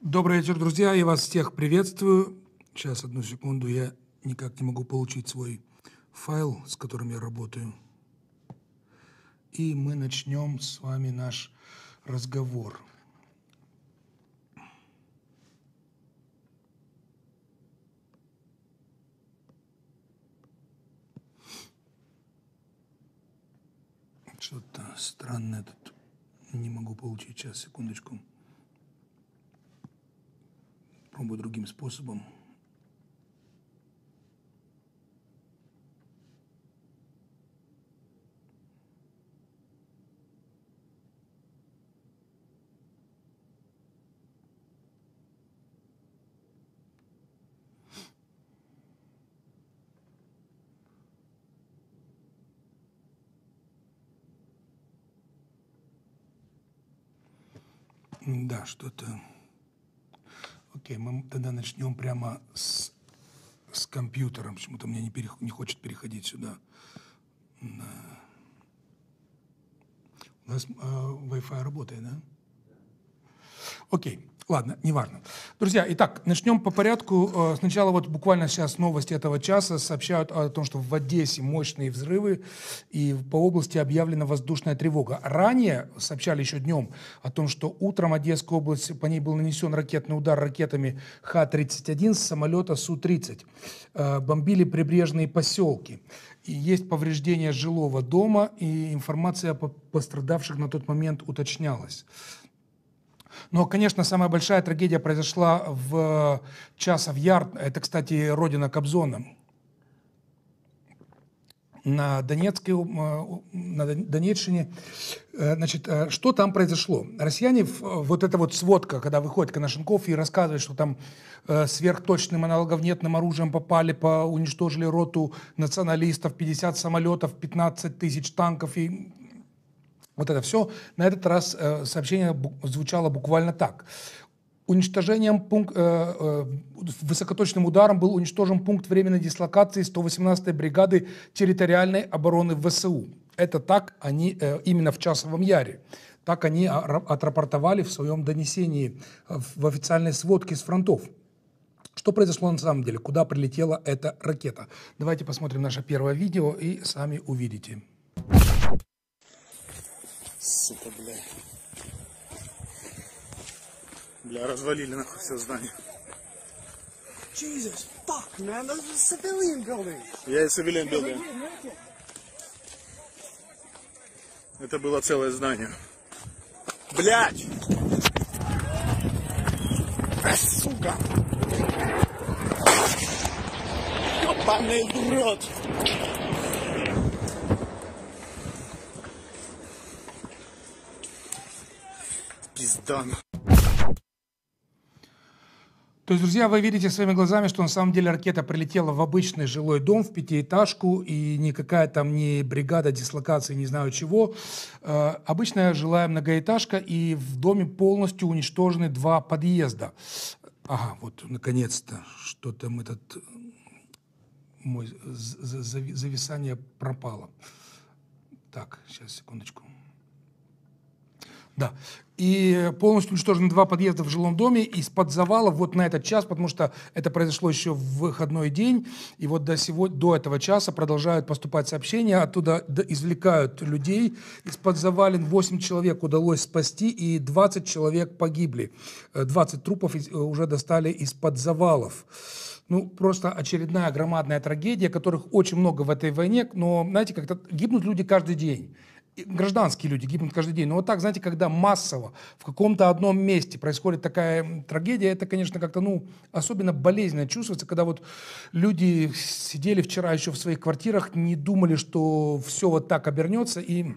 Добрый вечер, друзья. Я вас всех приветствую. Сейчас, одну секунду, я никак не могу получить свой файл, с которым я работаю. И мы начнем с вами наш разговор. Что-то странное тут. Не могу получить. Сейчас, секундочку. Пробую другим способом. Да, что-то... Окей, мы тогда начнем прямо с, с компьютером. Почему-то мне не, перех... не хочет переходить сюда. На... У нас э, Wi-Fi работает, да? Окей. Ладно, неважно. Друзья, итак, начнем по порядку. Э, сначала вот буквально сейчас новости этого часа сообщают о том, что в Одессе мощные взрывы и по области объявлена воздушная тревога. Ранее сообщали еще днем о том, что утром Одесская область, по ней был нанесен ракетный удар ракетами Х-31 с самолета Су-30. Э, бомбили прибрежные поселки. И есть повреждения жилого дома, и информация о пострадавших на тот момент уточнялась. Но, конечно, самая большая трагедия произошла в Часов Яр. Это, кстати, родина Кобзона. На, Донецке, э, на Донецчине. Э, значит, э, что там произошло? Россияне, вот эта вот сводка, когда выходит Коношенков и рассказывает, что там сверхточным аналоговнетным оружием попали, по, уничтожили роту националистов, 50 самолетов, 15 тысяч танков и вот это все. На этот раз э, сообщение звучало буквально так. Уничтожением пункт, э, э, высокоточным ударом был уничтожен пункт временной дислокации 118-й бригады территориальной обороны ВСУ. Это так они э, именно в Часовом Яре. Так они отрапортовали в своем донесении э, в официальной сводке с фронтов. Что произошло на самом деле? Куда прилетела эта ракета? Давайте посмотрим наше первое видео и сами увидите. Сука, бля. Бля, развалили нахуй все здание. Jesus, fuck, man, those are civilian buildings. Yeah, civilian building. Это было целое здание. Блять! А, сука! Ёбаный рот! Дан. То есть, друзья, вы видите своими глазами, что на самом деле ракета прилетела в обычный жилой дом, в пятиэтажку, и никакая там не бригада дислокации, не знаю чего. Э, обычная жилая многоэтажка, и в доме полностью уничтожены два подъезда. Ага, вот, наконец-то, что там этот... Э, мой зависание пропало. Так, сейчас, секундочку. Да, и полностью уничтожены два подъезда в жилом доме из-под завала вот на этот час, потому что это произошло еще в выходной день, и вот до, сегодня, до этого часа продолжают поступать сообщения, оттуда извлекают людей из-под завалин, 8 человек удалось спасти, и 20 человек погибли, 20 э, трупов э, уже достали из-под завалов. Ну, просто очередная громадная трагедия, которых очень много в этой войне, но, знаете, как-то гибнут люди каждый день гражданские люди гибнут каждый день. Но вот так, знаете, когда массово в каком-то одном месте происходит такая трагедия, это, конечно, как-то, ну, особенно болезненно чувствуется, когда вот люди сидели вчера еще в своих квартирах, не думали, что все вот так обернется, и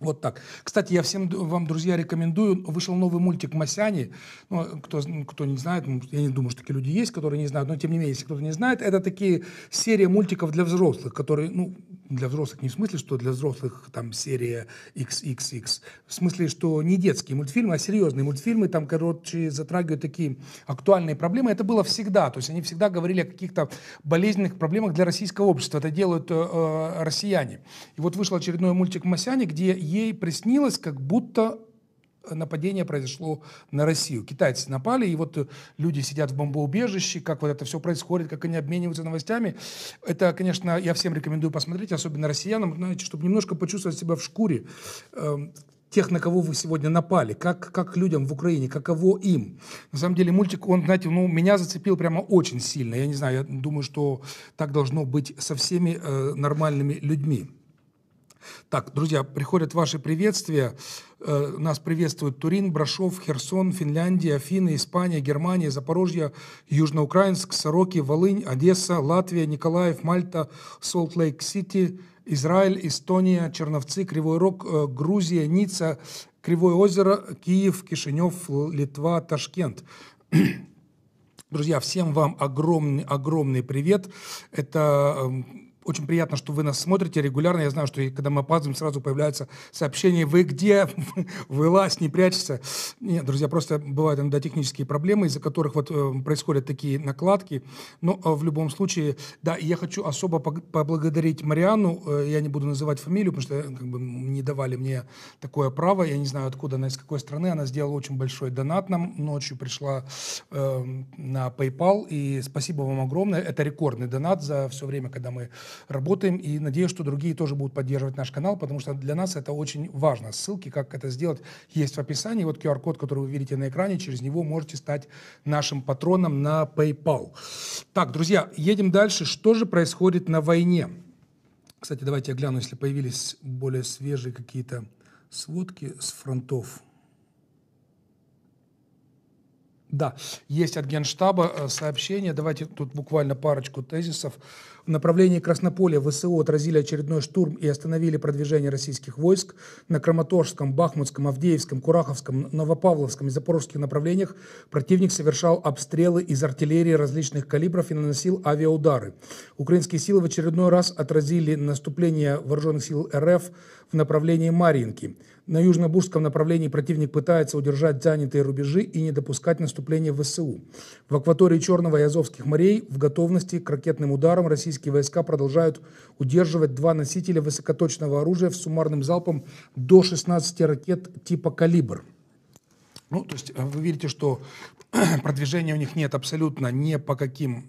вот так. Кстати, я всем вам, друзья, рекомендую. Вышел новый мультик «Масяни». Ну, кто, кто не знает, ну, я не думаю, что такие люди есть, которые не знают, но тем не менее, если кто-то не знает, это такие серия мультиков для взрослых, которые, ну, для взрослых не в смысле, что для взрослых там серия XXX, в смысле, что не детские мультфильмы, а серьезные мультфильмы, там, короче, затрагивают такие актуальные проблемы. Это было всегда, то есть они всегда говорили о каких-то болезненных проблемах для российского общества. Это делают э, э россияне. И вот вышел очередной мультик «Масяне», где ей приснилось, как будто нападение произошло на Россию. Китайцы напали, и вот э, люди сидят в бомбоубежище, как вот это все происходит, как они обмениваются новостями. Это, конечно, я всем рекомендую посмотреть, особенно россиянам, знаете, чтобы немножко почувствовать себя в шкуре эм, тех, на кого вы сегодня напали, как, как людям в Украине, каково им. На самом деле мультик, он, знаете, ну, меня зацепил прямо очень сильно. Я не знаю, я думаю, что так должно быть со всеми э, нормальными людьми. Так, друзья, приходят ваши приветствия. Э, нас приветствуют Турин, Брашов, Херсон, Финляндия, Афины, Испания, Германия, Запорожье, Южноукраинск, Сороки, Волынь, Одесса, Латвия, Николаев, Мальта, Солт-Лейк-Сити, Израиль, Эстония, Черновцы, Кривой Рог, э, Грузия, Ницца, Кривое озеро, Киев, Кишинев, Литва, Ташкент. Друзья, всем вам огромный, огромный привет. Это эм, очень приятно, что вы нас смотрите регулярно. Я знаю, что и когда мы опаздываем, сразу появляются сообщения. Вы где? Вы лазь, не прячется". Нет, друзья, просто бывают иногда технические проблемы, из-за которых вот э, происходят такие накладки. Но э, в любом случае, да, я хочу особо поблагодарить Марианну. Э, я не буду называть фамилию, потому что э, как бы, не давали мне такое право. Я не знаю, откуда она, из какой страны. Она сделала очень большой донат нам. Ночью пришла э, на PayPal. И спасибо вам огромное. Это рекордный донат за все время, когда мы работаем и надеюсь, что другие тоже будут поддерживать наш канал, потому что для нас это очень важно. Ссылки, как это сделать, есть в описании. Вот QR-код, который вы видите на экране, через него можете стать нашим патроном на PayPal. Так, друзья, едем дальше. Что же происходит на войне? Кстати, давайте я гляну, если появились более свежие какие-то сводки с фронтов. Да, есть от Генштаба э, сообщение. Давайте тут буквально парочку тезисов. В направлении Краснополя ВСУ отразили очередной штурм и остановили продвижение российских войск. На Краматорском, Бахмутском, Авдеевском, Кураховском, Новопавловском и Запорожских направлениях противник совершал обстрелы из артиллерии различных калибров и наносил авиаудары. Украинские силы в очередной раз отразили наступление вооруженных сил РФ в направлении Марьинки. На южно-бурском направлении противник пытается удержать занятые рубежи и не допускать наступления в ВСУ. В акватории Черного и Азовских морей в готовности к ракетным ударам российские войска продолжают удерживать два носителя высокоточного оружия в суммарным залпом до 16 ракет типа «Калибр». Ну, то есть а вы видите, что продвижения у них нет абсолютно ни по каким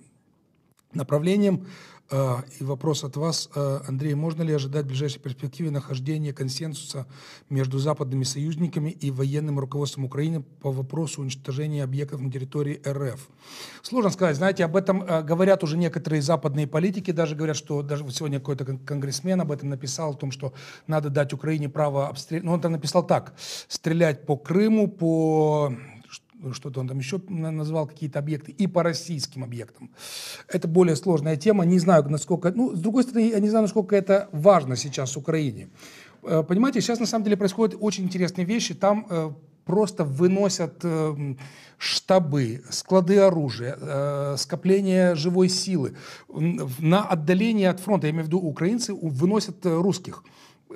направлениям. А, и вопрос от вас, а, Андрей, можно ли ожидать в ближайшей перспективе нахождения консенсуса между западными союзниками и военным руководством Украины по вопросу уничтожения объектов на территории РФ? Сложно сказать, знаете, об этом а, говорят уже некоторые западные политики, даже говорят, что даже сегодня какой-то конгрессмен об этом написал, о том, что надо дать Украине право обстрелять, но ну, он там написал так, стрелять по Крыму, по Э, что-то он там еще назвал какие-то объекты, и по российским объектам. Это более сложная тема, не знаю, насколько, ну, с другой стороны, я не знаю, насколько это важно сейчас в Украине. Э, понимаете, сейчас на самом деле происходят очень интересные вещи, там э, просто выносят эм, штабы, склады оружия, скопление живой силы на отдаление от фронта, я имею в виду украинцы, выносят русских.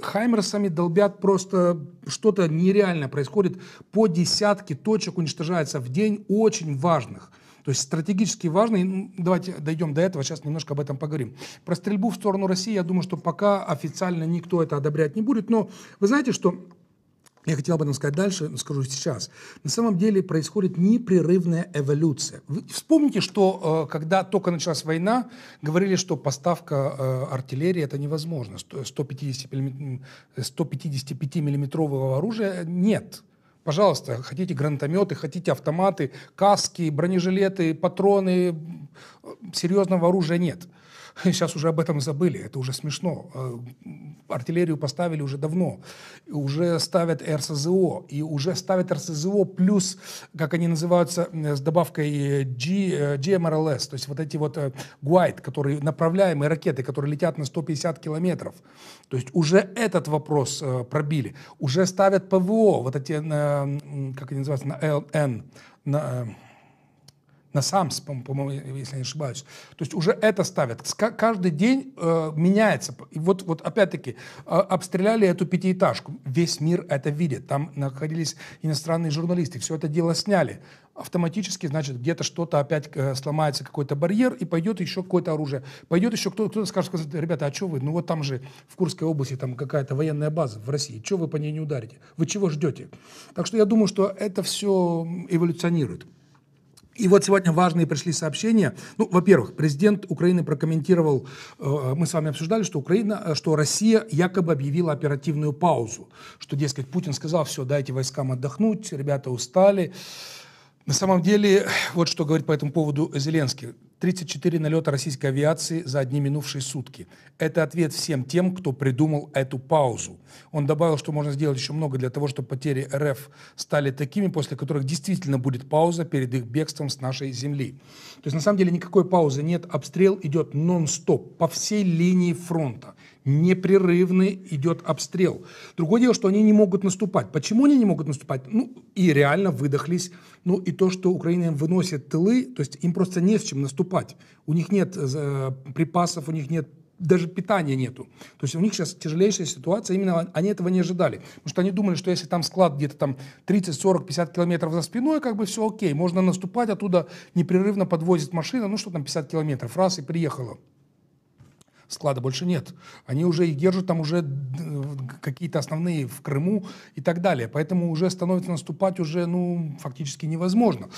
Хаймерсами долбят просто что-то нереально происходит. По десятки точек уничтожается в день очень важных. То есть стратегически важный, ну, давайте дойдем до этого, сейчас немножко об этом поговорим. Про стрельбу в сторону России, я думаю, что пока официально никто это одобрять не будет, но вы знаете, что я хотел об этом сказать дальше, но скажу сейчас. На самом деле происходит непрерывная эволюция. Вы вспомните, что э, когда только началась война, говорили, что поставка э, артиллерии это невозможно. 155-миллиметрового оружия нет. Пожалуйста, хотите гранатометы, хотите автоматы, каски, бронежилеты, патроны, э, серьезного оружия нет. Сейчас уже об этом забыли, это уже смешно. А, артиллерию поставили уже давно, уже ставят РСЗО, и уже ставят РСЗО плюс, как они называются, с добавкой э, G, э, GMRLS, то есть вот эти вот Гуайт, э, которые направляемые ракеты, которые летят на 150 километров. То есть уже этот вопрос пробили. Уже ставят ПВО, вот эти, как они называются, на ЛН, на на САМС, по-моему, если не ошибаюсь. То есть уже это ставят. Каждый день э, меняется. И вот, вот опять-таки, э, обстреляли эту пятиэтажку. Весь мир это видит. Там находились иностранные журналисты. Все это дело сняли. Автоматически, значит, где-то что-то опять э, сломается, какой-то барьер, и пойдет еще какое-то оружие. Пойдет еще кто-то, кто-то скажет, скажет, ребята, а что вы? Ну вот там же в Курской области там какая-то военная база в России. Чего вы по ней не ударите? Вы чего ждете? Так что я думаю, что это все эволюционирует. И вот сегодня важные пришли сообщения. Ну, во-первых, президент Украины прокомментировал, э, мы с вами обсуждали, что Украина, э, что Россия якобы объявила оперативную паузу, что, дескать, Путин сказал, все, дайте войскам отдохнуть, ребята устали. На самом деле, вот что говорит по этому поводу Зеленский. 34 налета российской авиации за одни минувшие сутки. Это ответ всем тем, кто придумал эту паузу. Он добавил, что можно сделать еще много для того, чтобы потери РФ стали такими, после которых действительно будет пауза перед их бегством с нашей земли. То есть на самом деле никакой паузы нет, обстрел идет нон-стоп по всей линии фронта непрерывный идет обстрел. Другое дело, что они не могут наступать. Почему они не могут наступать? Ну, и реально выдохлись. Ну, и то, что Украина выносит тылы, то есть им просто не с чем наступать. У них нет э, припасов, у них нет даже питания нету. То есть у них сейчас тяжелейшая ситуация, именно они этого не ожидали. Потому что они думали, что если там склад где-то там 30, 40, 50 километров за спиной, как бы все окей, можно наступать, оттуда непрерывно подвозит машина, ну что там 50 километров, раз и приехала склада больше нет. Они уже их держат там уже э, какие-то основные в Крыму и так далее. Поэтому уже становится наступать уже, ну, фактически невозможно.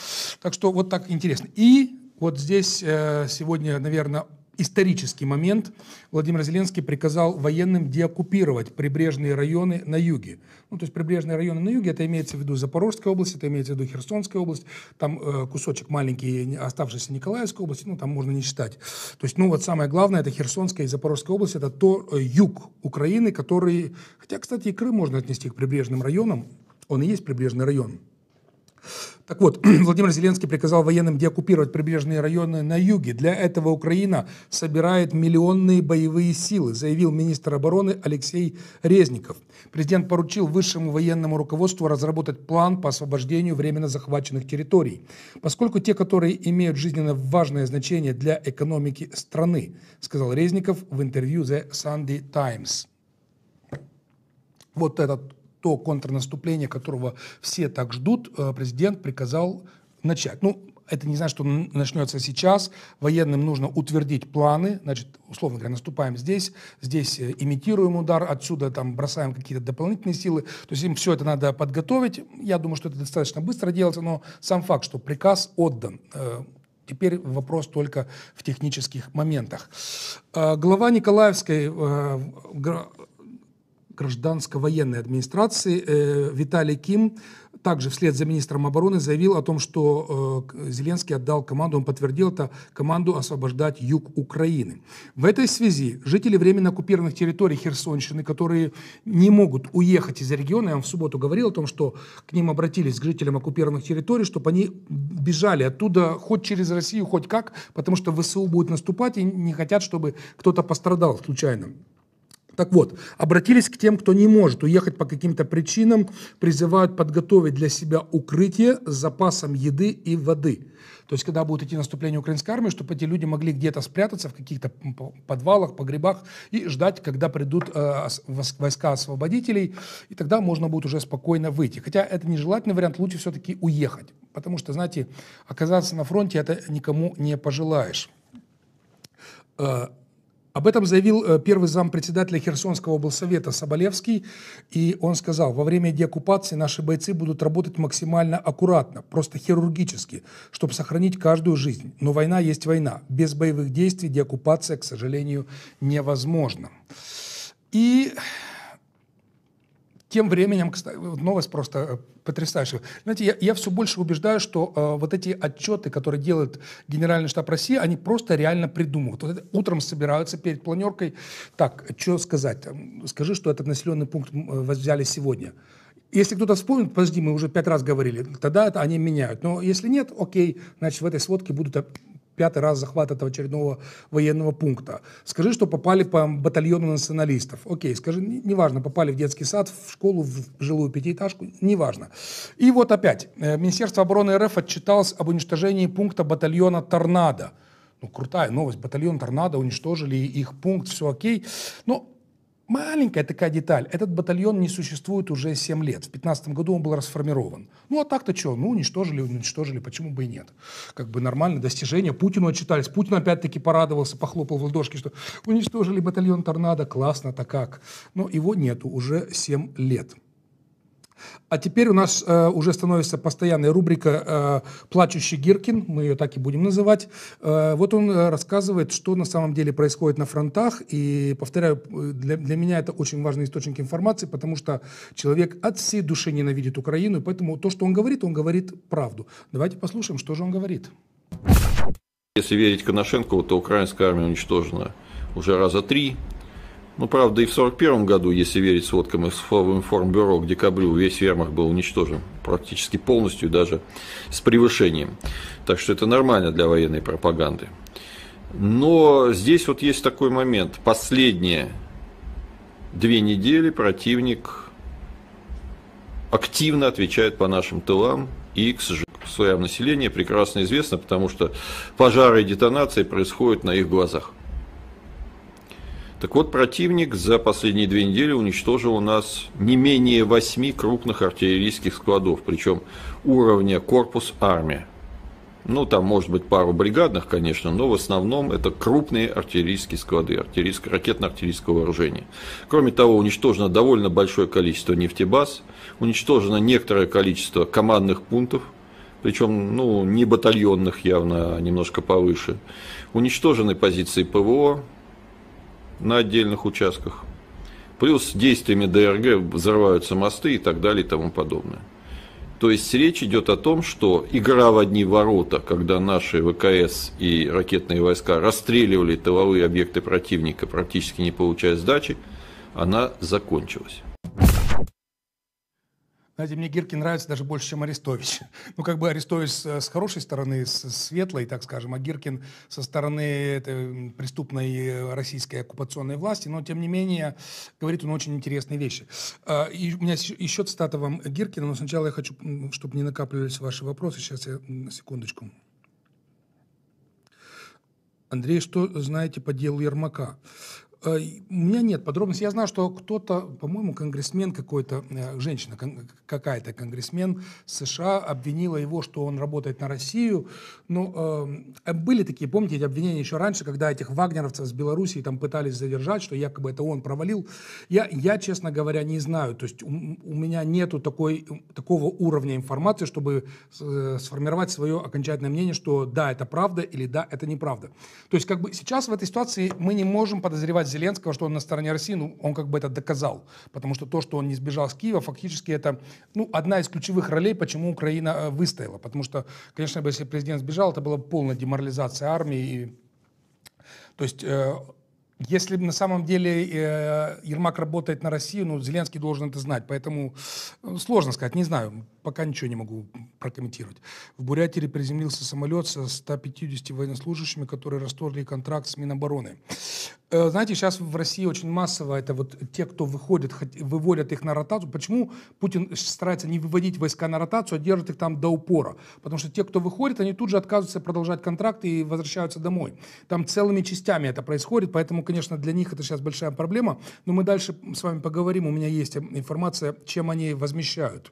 Так что вот так интересно. И вот здесь э, сегодня, наверное, исторический момент Владимир Зеленский приказал военным деоккупировать прибрежные районы на юге. Ну, то есть прибрежные районы на юге, это имеется в виду Запорожская область, это имеется в виду Херсонская область, там э, кусочек маленький, оставшийся Николаевской области, ну, там можно не считать. То есть, ну, вот самое главное, это Херсонская и Запорожская область, это то э, юг Украины, который, хотя, кстати, и Крым можно отнести к прибрежным районам, он и есть прибрежный район. Так вот, Владимир Зеленский приказал военным деоккупировать прибрежные районы на юге. Для этого Украина собирает миллионные боевые силы, заявил министр обороны Алексей Резников. Президент поручил высшему военному руководству разработать план по освобождению временно захваченных территорий, поскольку те, которые имеют жизненно важное значение для экономики страны, сказал Резников в интервью The Sunday Times. Вот этот то контрнаступление, которого все так ждут, э, президент приказал начать. Ну, это не значит, что начнется сейчас. Военным нужно утвердить планы. Значит, условно говоря, наступаем здесь, здесь э, имитируем удар, отсюда там бросаем какие-то дополнительные силы. То есть им все это надо подготовить. Я думаю, что это достаточно быстро делается, но сам факт, что приказ отдан. Э, теперь вопрос только в технических моментах. Глава Николаевской гражданско-военной администрации э, Виталий Ким также вслед за министром обороны заявил о том, что э, Зеленский отдал команду, он подтвердил это, команду освобождать юг Украины. В этой связи жители временно оккупированных территорий Херсонщины, которые не могут уехать из региона, я вам в субботу говорил о том, что к ним обратились, к жителям оккупированных территорий, чтобы они бежали оттуда хоть через Россию, хоть как, потому что ВСУ будет наступать и не хотят, чтобы кто-то пострадал случайно. Так вот, обратились к тем, кто не может уехать по каким-то причинам, призывают подготовить для себя укрытие с запасом еды и воды. То есть, когда будут идти наступление украинской армии, чтобы эти люди могли где-то спрятаться в каких-то подвалах, погребах и ждать, когда придут э, войска освободителей, и тогда можно будет уже спокойно выйти. Хотя это нежелательный вариант, лучше все-таки уехать, потому что, знаете, оказаться на фронте это никому не пожелаешь э, об этом заявил э, первый зам председателя Херсонского облсовета Соболевский, и он сказал, во время деоккупации наши бойцы будут работать максимально аккуратно, просто хирургически, чтобы сохранить каждую жизнь. Но война есть война. Без боевых действий деоккупация, к сожалению, невозможна. И тем временем, кстати, новость просто э, потрясающая. Знаете, я, я все больше убеждаю, что э, вот эти отчеты, которые делает Генеральный штаб России, они просто реально придумывают. Вот это, утром собираются перед планеркой. Так, что сказать? Скажи, что этот населенный пункт э, взяли сегодня. Если кто-то вспомнит, подожди, мы уже пять раз говорили, тогда это они меняют. Но если нет, окей, значит, в этой сводке будут э, пятый раз захват этого очередного военного пункта. Скажи, что попали по батальону националистов. Окей, скажи, неважно, попали в детский сад, в школу, в жилую пятиэтажку, неважно. И вот опять, э, Министерство обороны РФ отчиталось об уничтожении пункта батальона «Торнадо». Ну, крутая новость. Батальон «Торнадо» уничтожили их пункт, все окей. Но Маленькая такая деталь. Этот батальон не существует уже 7 лет. В 2015 году он был расформирован. Ну а так-то что? Ну уничтожили, уничтожили, почему бы и нет? Как бы нормальное достижение. Путину отчитались. Путин опять-таки порадовался, похлопал в ладошки, что уничтожили батальон торнадо, классно-то как. Но его нету уже 7 лет. А теперь у нас э, уже становится постоянная рубрика э, «Плачущий Гиркин», мы ее так и будем называть. Э, вот он э, рассказывает, что на самом деле происходит на фронтах. И, повторяю, э, для, для меня это очень важный источник информации, потому что человек от всей души ненавидит Украину, и поэтому то, что он говорит, он говорит правду. Давайте послушаем, что же он говорит. Если верить Коношенкову, то украинская армия уничтожена уже раза три. Ну, правда, и в 1941 году, если верить сводкам из информбюро, к декабрю весь вермахт был уничтожен практически полностью, даже с превышением. Так что это нормально для военной пропаганды. Но здесь вот есть такой момент. Последние две недели противник активно отвечает по нашим тылам и, к сожалению, слоям населения прекрасно известно, потому что пожары и детонации происходят на их глазах. Так вот, противник за последние две недели уничтожил у нас не менее восьми крупных артиллерийских складов, причем уровня корпус армия. Ну, там может быть пару бригадных, конечно, но в основном это крупные артиллерийские склады, артиллерийское, ракетно артиллерийское вооружение. Кроме того, уничтожено довольно большое количество нефтебаз, уничтожено некоторое количество командных пунктов, причем ну, не батальонных явно, а немножко повыше. Уничтожены позиции ПВО, на отдельных участках. Плюс действиями ДРГ взрываются мосты и так далее и тому подобное. То есть речь идет о том, что игра в одни ворота, когда наши ВКС и ракетные войска расстреливали тыловые объекты противника, практически не получая сдачи, она закончилась. Знаете, мне Гиркин нравится даже больше, чем Арестович. Ну, как бы Арестович с хорошей стороны, с светлой, так скажем, а Гиркин со стороны этой преступной э, российской оккупационной власти, но, тем не менее, говорит он очень интересные вещи. А, и у меня еще цитата вам Гиркина, но сначала я хочу, чтобы не накапливались ваши вопросы. Сейчас я, секундочку. Андрей, что знаете по делу Ермака? Э, у меня нет подробностей. Я знаю, что кто-то, по-моему, конгрессмен какой-то, э, женщина какая-то, конгрессмен США обвинила его, что он работает на Россию. Но э, были такие, помните, эти обвинения еще раньше, когда этих вагнеровцев с Белоруссии там пытались задержать, что якобы это он провалил. Я, я честно говоря, не знаю. То есть у, у меня нету такой, такого уровня информации, чтобы сформировать свое окончательное мнение, что да, это правда или да, это неправда. То есть как бы сейчас в этой ситуации мы не можем подозревать Зеленского, что он на стороне России, ну, он как бы это доказал. Потому что то, что он не сбежал с Киева, фактически это ну, одна из ключевых ролей, почему Украина э, выстояла. Потому что, конечно, если президент сбежал, это была полная деморализация армии. И... То есть э, если на самом деле э, Ермак работает на Россию, ну, Зеленский должен это знать. Поэтому сложно сказать, не знаю пока ничего не могу прокомментировать. В Бурятии приземлился самолет со 150 военнослужащими, которые расторгли контракт с Минобороны. Э, знаете, сейчас в России очень массово это вот те, кто выходит, выводят их на ротацию. Почему Путин старается не выводить войска на ротацию, а держит их там до упора? Потому что те, кто выходит, они тут же отказываются продолжать контракт и возвращаются домой. Там целыми частями это происходит, поэтому, конечно, для них это сейчас большая проблема. Но мы дальше с вами поговорим. У меня есть э, информация, чем они возмещают.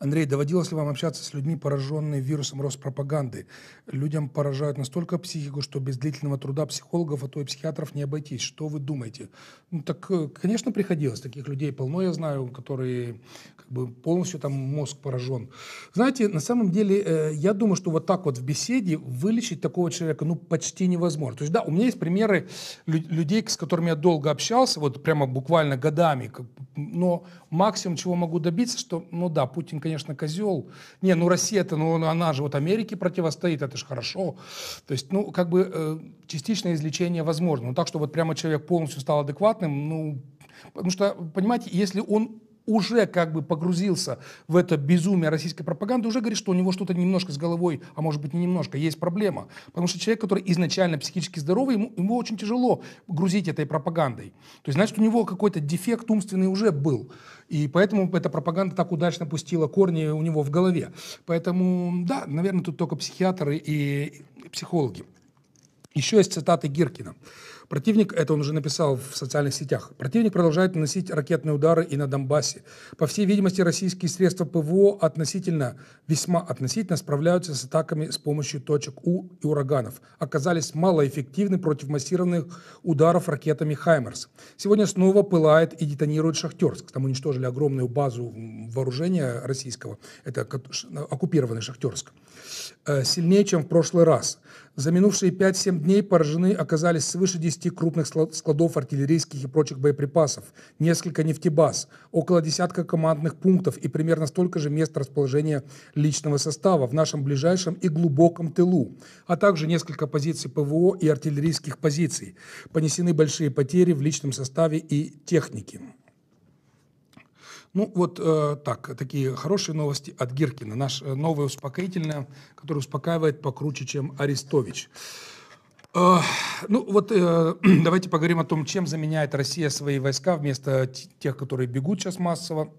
Андрей, доводилось ли вам общаться с людьми, пораженными вирусом Роспропаганды? Людям поражают настолько психику, что без длительного труда психологов, а то и психиатров не обойтись. Что вы думаете? Ну, так, э, конечно, приходилось. Таких людей полно, я знаю, которые как бы полностью там мозг поражен. Знаете, на самом деле, э, я думаю, что вот так вот в беседе вылечить такого человека, ну, почти невозможно. То есть, да, у меня есть примеры людей, с которыми я долго общался, вот прямо буквально годами, но максимум, чего могу добиться, что, ну да, Путин, конечно, козел. Не, ну Россия-то, ну она же вот Америке противостоит, это же хорошо. То есть, ну, как бы э, частичное излечение возможно. Но ну, так, что вот прямо человек полностью стал адекватным, ну, потому что, понимаете, если он уже как бы погрузился в это безумие российской пропаганды, уже говорит, что у него что-то немножко с головой, а может быть не немножко, есть проблема. Потому что человек, который изначально психически здоровый, ему, ему очень тяжело грузить этой пропагандой. То есть, значит, у него какой-то дефект умственный уже был. И поэтому эта пропаганда так удачно пустила корни у него в голове. Поэтому, да, наверное, тут только психиатры и психологи. Еще есть цитаты Гиркина. Противник, это он уже написал в социальных сетях, противник продолжает наносить ракетные удары и на Донбассе. По всей видимости, российские средства ПВО относительно, весьма относительно справляются с атаками с помощью точек У и ураганов. Оказались малоэффективны против массированных ударов ракетами «Хаймерс». Сегодня снова пылает и детонирует «Шахтерск». Там уничтожили огромную базу вооружения российского. Это оккупированный «Шахтерск». Э, сильнее, чем в прошлый раз. За минувшие 5-7 дней поражены оказались свыше 10 крупных складов артиллерийских и прочих боеприпасов, несколько нефтебаз, около десятка командных пунктов и примерно столько же мест расположения личного состава в нашем ближайшем и глубоком тылу, а также несколько позиций ПВО и артиллерийских позиций. Понесены большие потери в личном составе и технике. Ну, вот э, так, такие хорошие новости от Гиркина. Наш э, новое успокоительное, которое успокаивает покруче, чем Арестович. Э, ну, вот э, давайте поговорим о том, чем заменяет Россия свои войска вместо тех, которые бегут сейчас массово.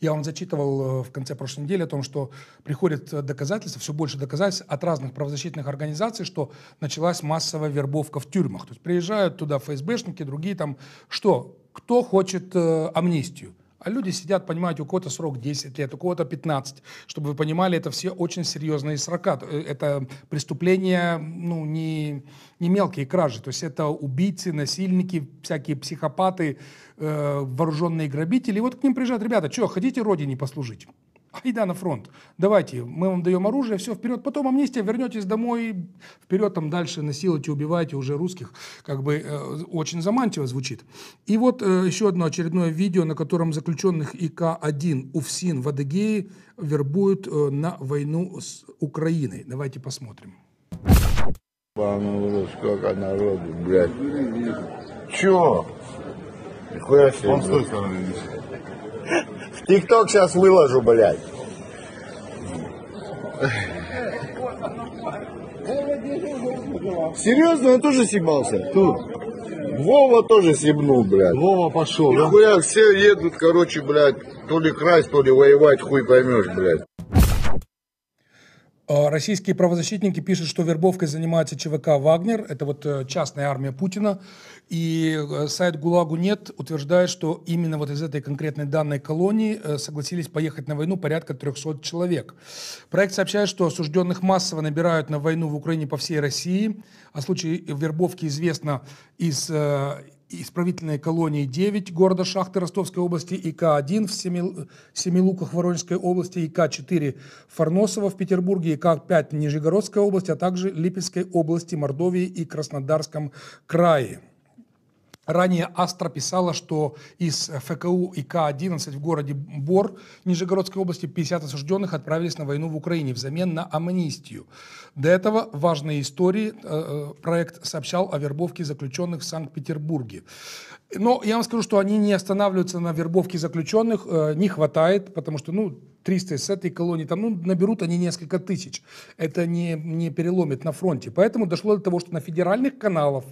Я вам зачитывал э, в конце прошлой недели о том, что приходят доказательства, все больше доказательств от разных правозащитных организаций, что началась массовая вербовка в тюрьмах. То есть приезжают туда ФСБшники, другие там, что кто хочет э, амнистию. А люди сидят, понимаете, у кого-то срок 10 лет, у кого-то 15. Чтобы вы понимали, это все очень серьезные срока. Э, это преступления, ну, не, не мелкие кражи. То есть это убийцы, насильники, всякие психопаты, э, вооруженные грабители. И вот к ним приезжают, ребята, что, хотите родине послужить? айда на фронт, давайте, мы вам даем оружие, все, вперед, потом амнистия, вернетесь домой, вперед там дальше насилуйте, убивайте уже русских, как бы э, очень заманчиво звучит. И вот э, еще одно очередное видео, на котором заключенных ИК-1 УФСИН в Адыгее вербуют э, на войну с Украиной. Давайте посмотрим. Вам сколько народу, блядь. Чё? Нихуя с той стороны в ТикТок сейчас выложу, блядь. Серьезно, он тоже съебался? Тут. Вова тоже съебнул, блядь. Вова пошел. Нихуя, все едут, короче, блядь, то ли красть, то ли воевать, хуй поймешь, блядь. А, российские правозащитники пишут, что вербовкой занимается ЧВК «Вагнер», это вот э, частная армия Путина, и э, сайт «ГУЛАГу нет» утверждает, что именно вот из этой конкретной данной колонии э, согласились поехать на войну порядка 300 человек. Проект сообщает, что осужденных массово набирают на войну в Украине по всей России. О случае вербовки известно из исправительной колонии 9 города Шахты Ростовской области, ИК-1 в Семилуках Воронежской области, ИК-4 Фарносово в Петербурге, ИК-5 Нижегородской области, а также Липецкой области, Мордовии и Краснодарском крае. Ранее Астра писала, что из ФКУ и К-11 в городе Бор Нижегородской области 50 осужденных отправились на войну в Украине взамен на амнистию. До этого важные истории э, э, проект сообщал о вербовке заключенных в Санкт-Петербурге. Но я вам скажу, что они не останавливаются на вербовке заключенных, э, не хватает, потому что, ну, 300 с этой колонии, там, ну, наберут они несколько тысяч. Это не, не переломит на фронте. Поэтому дошло до того, что на федеральных каналах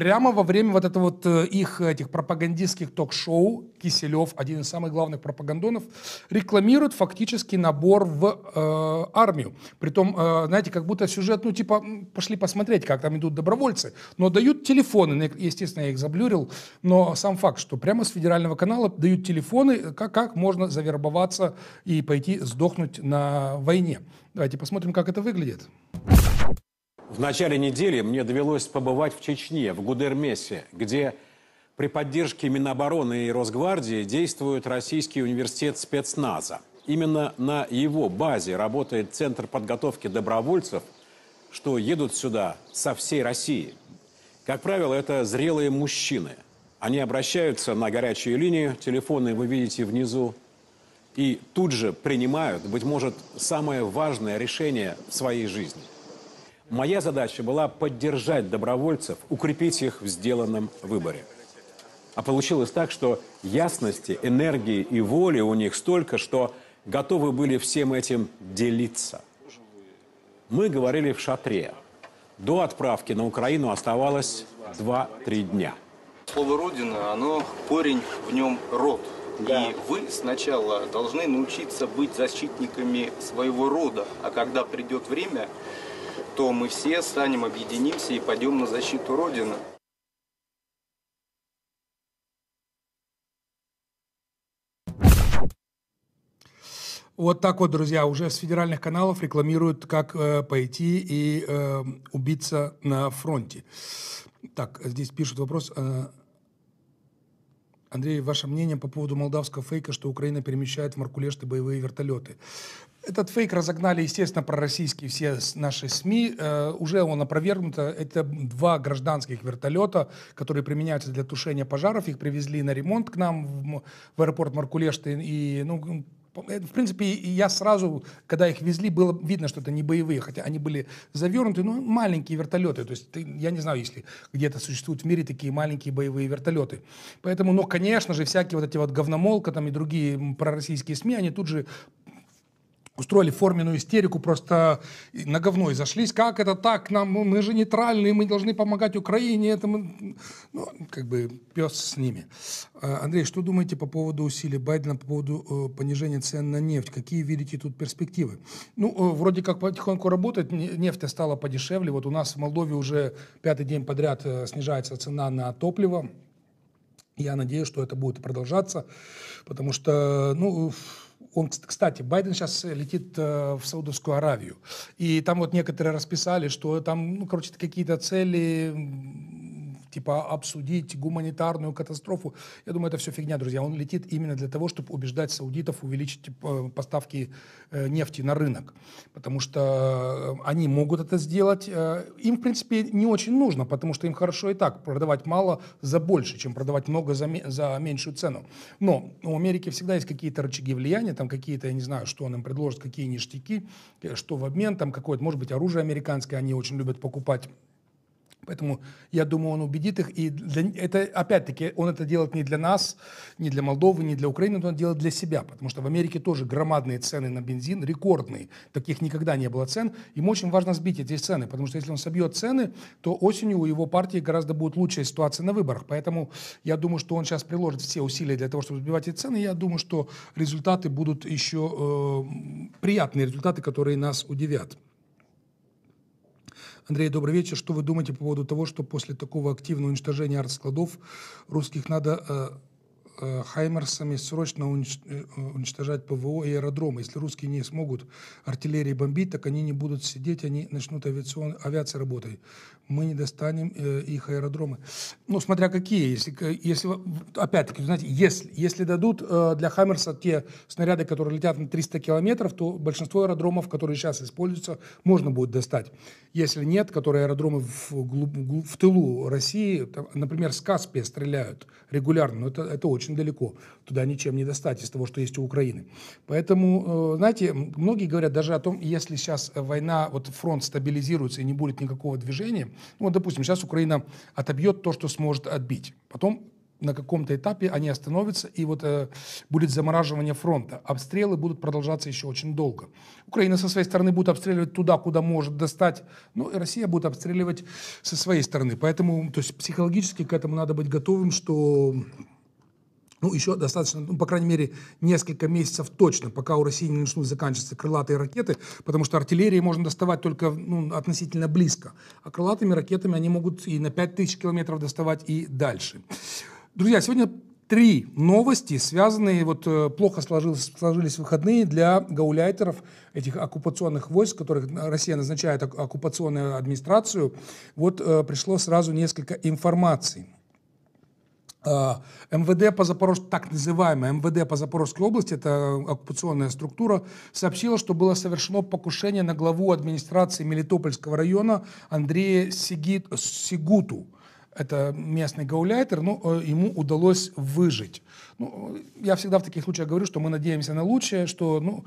прямо во время вот этого вот э, их этих пропагандистских ток-шоу Киселев, один из самых главных пропагандонов, рекламирует фактически набор в э, армию. Притом, э, знаете, как будто сюжет, ну типа, пошли посмотреть, как там идут добровольцы, но дают телефоны, ну, естественно, я их заблюрил, но сам факт, что прямо с федерального канала дают телефоны, как, как можно завербоваться и пойти сдохнуть на войне. Давайте посмотрим, как это выглядит. В начале недели мне довелось побывать в Чечне, в Гудермесе, где при поддержке Минобороны и Росгвардии действует Российский университет спецназа. Именно на его базе работает Центр подготовки добровольцев, что едут сюда со всей России. Как правило, это зрелые мужчины. Они обращаются на горячую линию, телефоны вы видите внизу, и тут же принимают, быть может, самое важное решение в своей жизни – Моя задача была поддержать добровольцев, укрепить их в сделанном выборе. А получилось так, что ясности, энергии и воли у них столько, что готовы были всем этим делиться. Мы говорили в шатре. До отправки на Украину оставалось 2-3 дня. Слово «Родина», оно, корень в нем «род». Да. И вы сначала должны научиться быть защитниками своего рода, а когда придет время, то мы все станем, объединимся и пойдем на защиту Родины. Вот так вот, друзья, уже с федеральных каналов рекламируют, как э, пойти и э, убиться на фронте. Так, здесь пишут вопрос. Э, Андрей, ваше мнение по поводу молдавского фейка, что Украина перемещает в Маркулешты боевые вертолеты. Этот фейк разогнали, естественно, пророссийские все наши СМИ. Э, уже он опровергнуто. Это два гражданских вертолета, которые применяются для тушения пожаров. Их привезли на ремонт к нам в, в аэропорт Маркулешты. И ну, в принципе, я сразу, когда их везли, было видно, что это не боевые, хотя они были завернуты, ну, маленькие вертолеты. То есть, ты, я не знаю, если где-то существуют в мире такие маленькие боевые вертолеты. Поэтому, ну, конечно же, всякие вот эти вот говномолка там и другие пророссийские СМИ, они тут же устроили форменную истерику, просто э, на говно и зашлись. Как это так? Нам, ну, мы же нейтральные, мы должны помогать Украине. Это мы... Ну, как бы пес с ними. А, Андрей, что думаете по поводу усилий Байдена, по поводу э, понижения цен на нефть? Какие видите тут перспективы? Ну, э, вроде как потихоньку работает, нефть стала подешевле. Вот у нас в Молдове уже пятый день подряд снижается цена на топливо. Я надеюсь, что это будет продолжаться, потому что, ну, он, кстати, Байден сейчас э, летит э, в Саудовскую Аравию. И там вот некоторые расписали, что там, ну, короче, какие-то цели типа обсудить гуманитарную катастрофу. Я думаю, это все фигня, друзья. Он летит именно для того, чтобы убеждать саудитов увеличить типа, поставки э, нефти на рынок. Потому что э, они могут это сделать. Э, им, в принципе, не очень нужно, потому что им хорошо и так продавать мало за больше, чем продавать много за, за меньшую цену. Но у Америки всегда есть какие-то рычаги влияния, там какие-то, я не знаю, что он им предложит, какие ништяки, что в обмен, там какое-то, может быть, оружие американское они очень любят покупать Поэтому я думаю, он убедит их. И для, это, опять-таки, он это делает не для нас, не для Молдовы, не для Украины, он делает для себя. Потому что в Америке тоже громадные цены на бензин, рекордные. Таких никогда не было цен. Ему очень важно сбить эти цены, потому что если он собьет цены, то осенью у его партии гораздо будет лучшая ситуация на выборах. Поэтому я думаю, что он сейчас приложит все усилия для того, чтобы сбивать эти цены. Я думаю, что результаты будут еще э, приятные результаты, которые нас удивят. Андрей, добрый вечер. Что вы думаете по поводу того, что после такого активного уничтожения арт-складов русских надо э, Э, хаймерсами срочно э, уничтожать ПВО и аэродромы. Если русские не смогут артиллерии бомбить, так они не будут сидеть, они начнут авиацион, авиация работой. Мы не достанем э, их аэродромы. Ну, смотря какие. Если, если опять-таки, знаете, если, если дадут для Хаймерса те снаряды, которые летят на 300 километров, то большинство аэродромов, которые сейчас используются, можно будет достать. Если нет, которые аэродромы в, в, в тылу России, там, например, с Каспия стреляют регулярно, но это, это очень очень далеко. Туда ничем не достать из того, что есть у Украины. Поэтому, э, знаете, многие говорят даже о том, если сейчас э, война, вот фронт стабилизируется и не будет никакого движения, ну, вот, допустим, сейчас Украина отобьет то, что сможет отбить. Потом на каком-то этапе они остановятся, и вот э, будет замораживание фронта. Обстрелы будут продолжаться еще очень долго. Украина со своей стороны будет обстреливать туда, куда может достать, ну и Россия будет обстреливать со своей стороны. Поэтому то есть, психологически к этому надо быть готовым, что ну, еще достаточно, ну, по крайней мере, несколько месяцев точно, пока у России не начнут заканчиваться крылатые ракеты, потому что артиллерии можно доставать только ну, относительно близко, а крылатыми ракетами они могут и на 5000 километров доставать и дальше. Друзья, сегодня три новости, связанные, вот э, плохо сложились, сложились выходные для гауляйтеров, этих оккупационных войск, которых Россия назначает оккупационную администрацию. Вот э, пришло сразу несколько информаций. Э, МВД по Запорожской, так называемая МВД по Запорожской области, это оккупационная структура, сообщила, что было совершено покушение на главу администрации Мелитопольского района Андрея Сигит, Сигуту. Это местный гауляйтер, но э, ему удалось выжить. Ну, я всегда в таких случаях говорю, что мы надеемся на лучшее, что ну,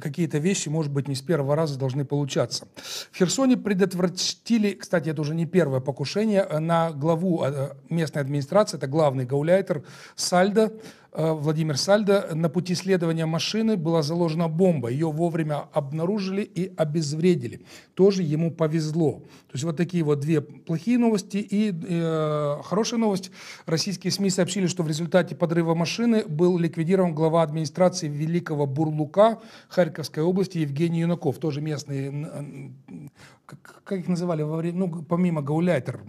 какие-то вещи, может быть, не с первого раза должны получаться. В Херсоне предотвратили, кстати, это уже не первое покушение, на главу а, местной администрации, это главный гауляйтер Сальдо, э, Владимир Сальдо, на пути следования машины была заложена бомба. Ее вовремя обнаружили и обезвредили. Тоже ему повезло. То есть вот такие вот две плохие новости и э, хорошая новость. Российские СМИ сообщили, что в результате подрыва машины машины был ликвидирован глава администрации Великого Бурлука Харьковской области Евгений Юнаков, тоже местный, как их называли во время, ну, помимо гауляйтер,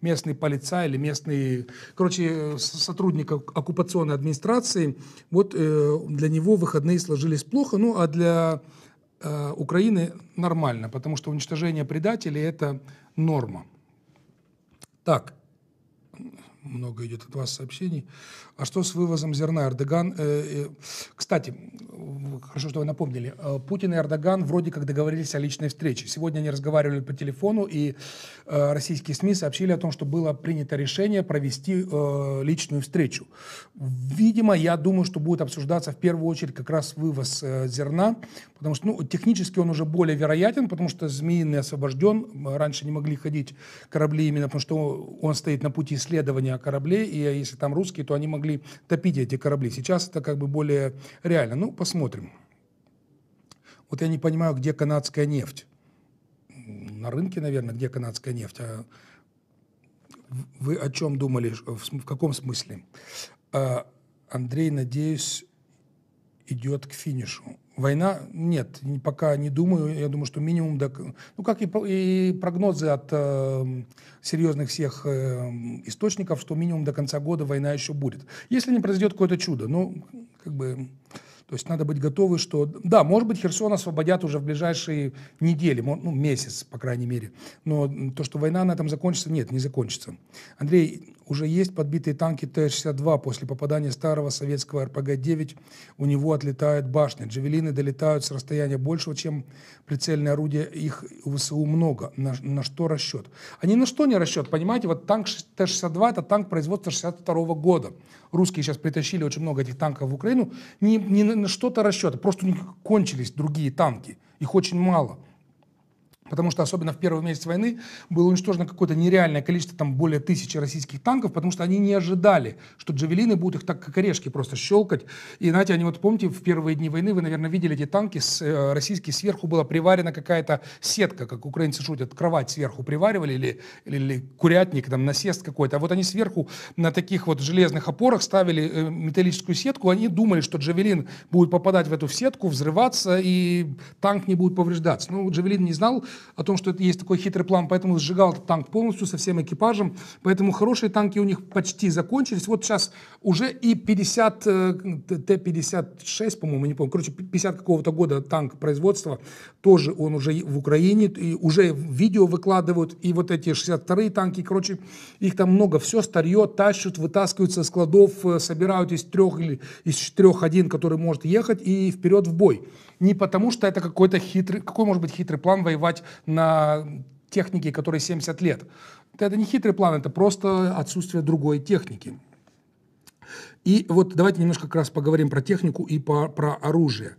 местный полицай или местный, короче, сотрудник оккупационной администрации, вот э, для него выходные сложились плохо, ну а для э, Украины нормально, потому что уничтожение предателей – это норма. Так, много идет от вас сообщений. А что с вывозом зерна? Эрдоган... Э, э кстати, хорошо, что вы напомнили. Э, Путин и Эрдоган вроде как договорились о личной встрече. Сегодня они разговаривали по телефону, и э, российские СМИ сообщили о том, что было принято решение провести э, личную встречу. Видимо, я думаю, что будет обсуждаться в первую очередь как раз вывоз э, зерна, потому что ну, технически он уже более вероятен, потому что Змеиный освобожден. Раньше не могли ходить корабли именно потому, что он стоит на пути исследования кораблей, и если там русские, то они могли могли топить эти корабли. Сейчас это как бы более реально. Ну, посмотрим. Вот я не понимаю, где канадская нефть. На рынке, наверное, где канадская нефть. А вы о чем думали? В каком смысле? А, Андрей, надеюсь, идет к финишу. Война? Нет, пока не думаю. Я думаю, что минимум... До... Ну, как и, и прогнозы от э, серьезных всех э, источников, что минимум до конца года война еще будет. Если не произойдет какое-то чудо, ну, как бы... То есть надо быть готовы, что... Да, может быть, Херсон освободят уже в ближайшие недели, ну, месяц, по крайней мере. Но то, что война на этом закончится, нет, не закончится. Андрей, уже есть подбитые танки Т-62. После попадания старого советского РПГ-9 у него отлетают башни. Джавелины долетают с расстояния большего, чем прицельные орудия. Их у ВСУ много. На, на что расчет? Они на что не расчет. Понимаете, вот танк Т-62 – это танк производства 62 года. Русские сейчас притащили очень много этих танков в Украину. Не, не на что-то расчет. Просто у них кончились другие танки. Их очень мало. Потому что, особенно в первый месяц войны, было уничтожено какое-то нереальное количество, там более тысячи российских танков, потому что они не ожидали, что джавелины будут их так, как орешки, просто щелкать. И, знаете, они вот, помните, в первые дни войны вы, наверное, видели эти танки с, э, российские, сверху была приварена какая-то сетка, как украинцы шутят, кровать сверху приваривали или, или, или курятник, там, насест какой-то. А вот они сверху на таких вот железных опорах ставили э, металлическую сетку, они думали, что джавелин будет попадать в эту сетку, взрываться, и танк не будет повреждаться. Ну, джавелин не знал, о том, что это есть такой хитрый план, поэтому сжигал этот танк полностью со всем экипажем, поэтому хорошие танки у них почти закончились. Вот сейчас уже и 50, э, Т-56, по-моему, не помню, короче, 50 какого-то года танк производства, тоже он уже в Украине, и уже видео выкладывают, и вот эти 62-е танки, короче, их там много, все старье тащат вытаскиваются со складов, э, собирают из трех или из четырех один, который может ехать, и вперед в бой не потому, что это какой-то хитрый, какой может быть хитрый план воевать на технике, которой 70 лет. Это не хитрый план, это просто отсутствие другой техники. И вот давайте немножко как раз поговорим про технику и по, про оружие.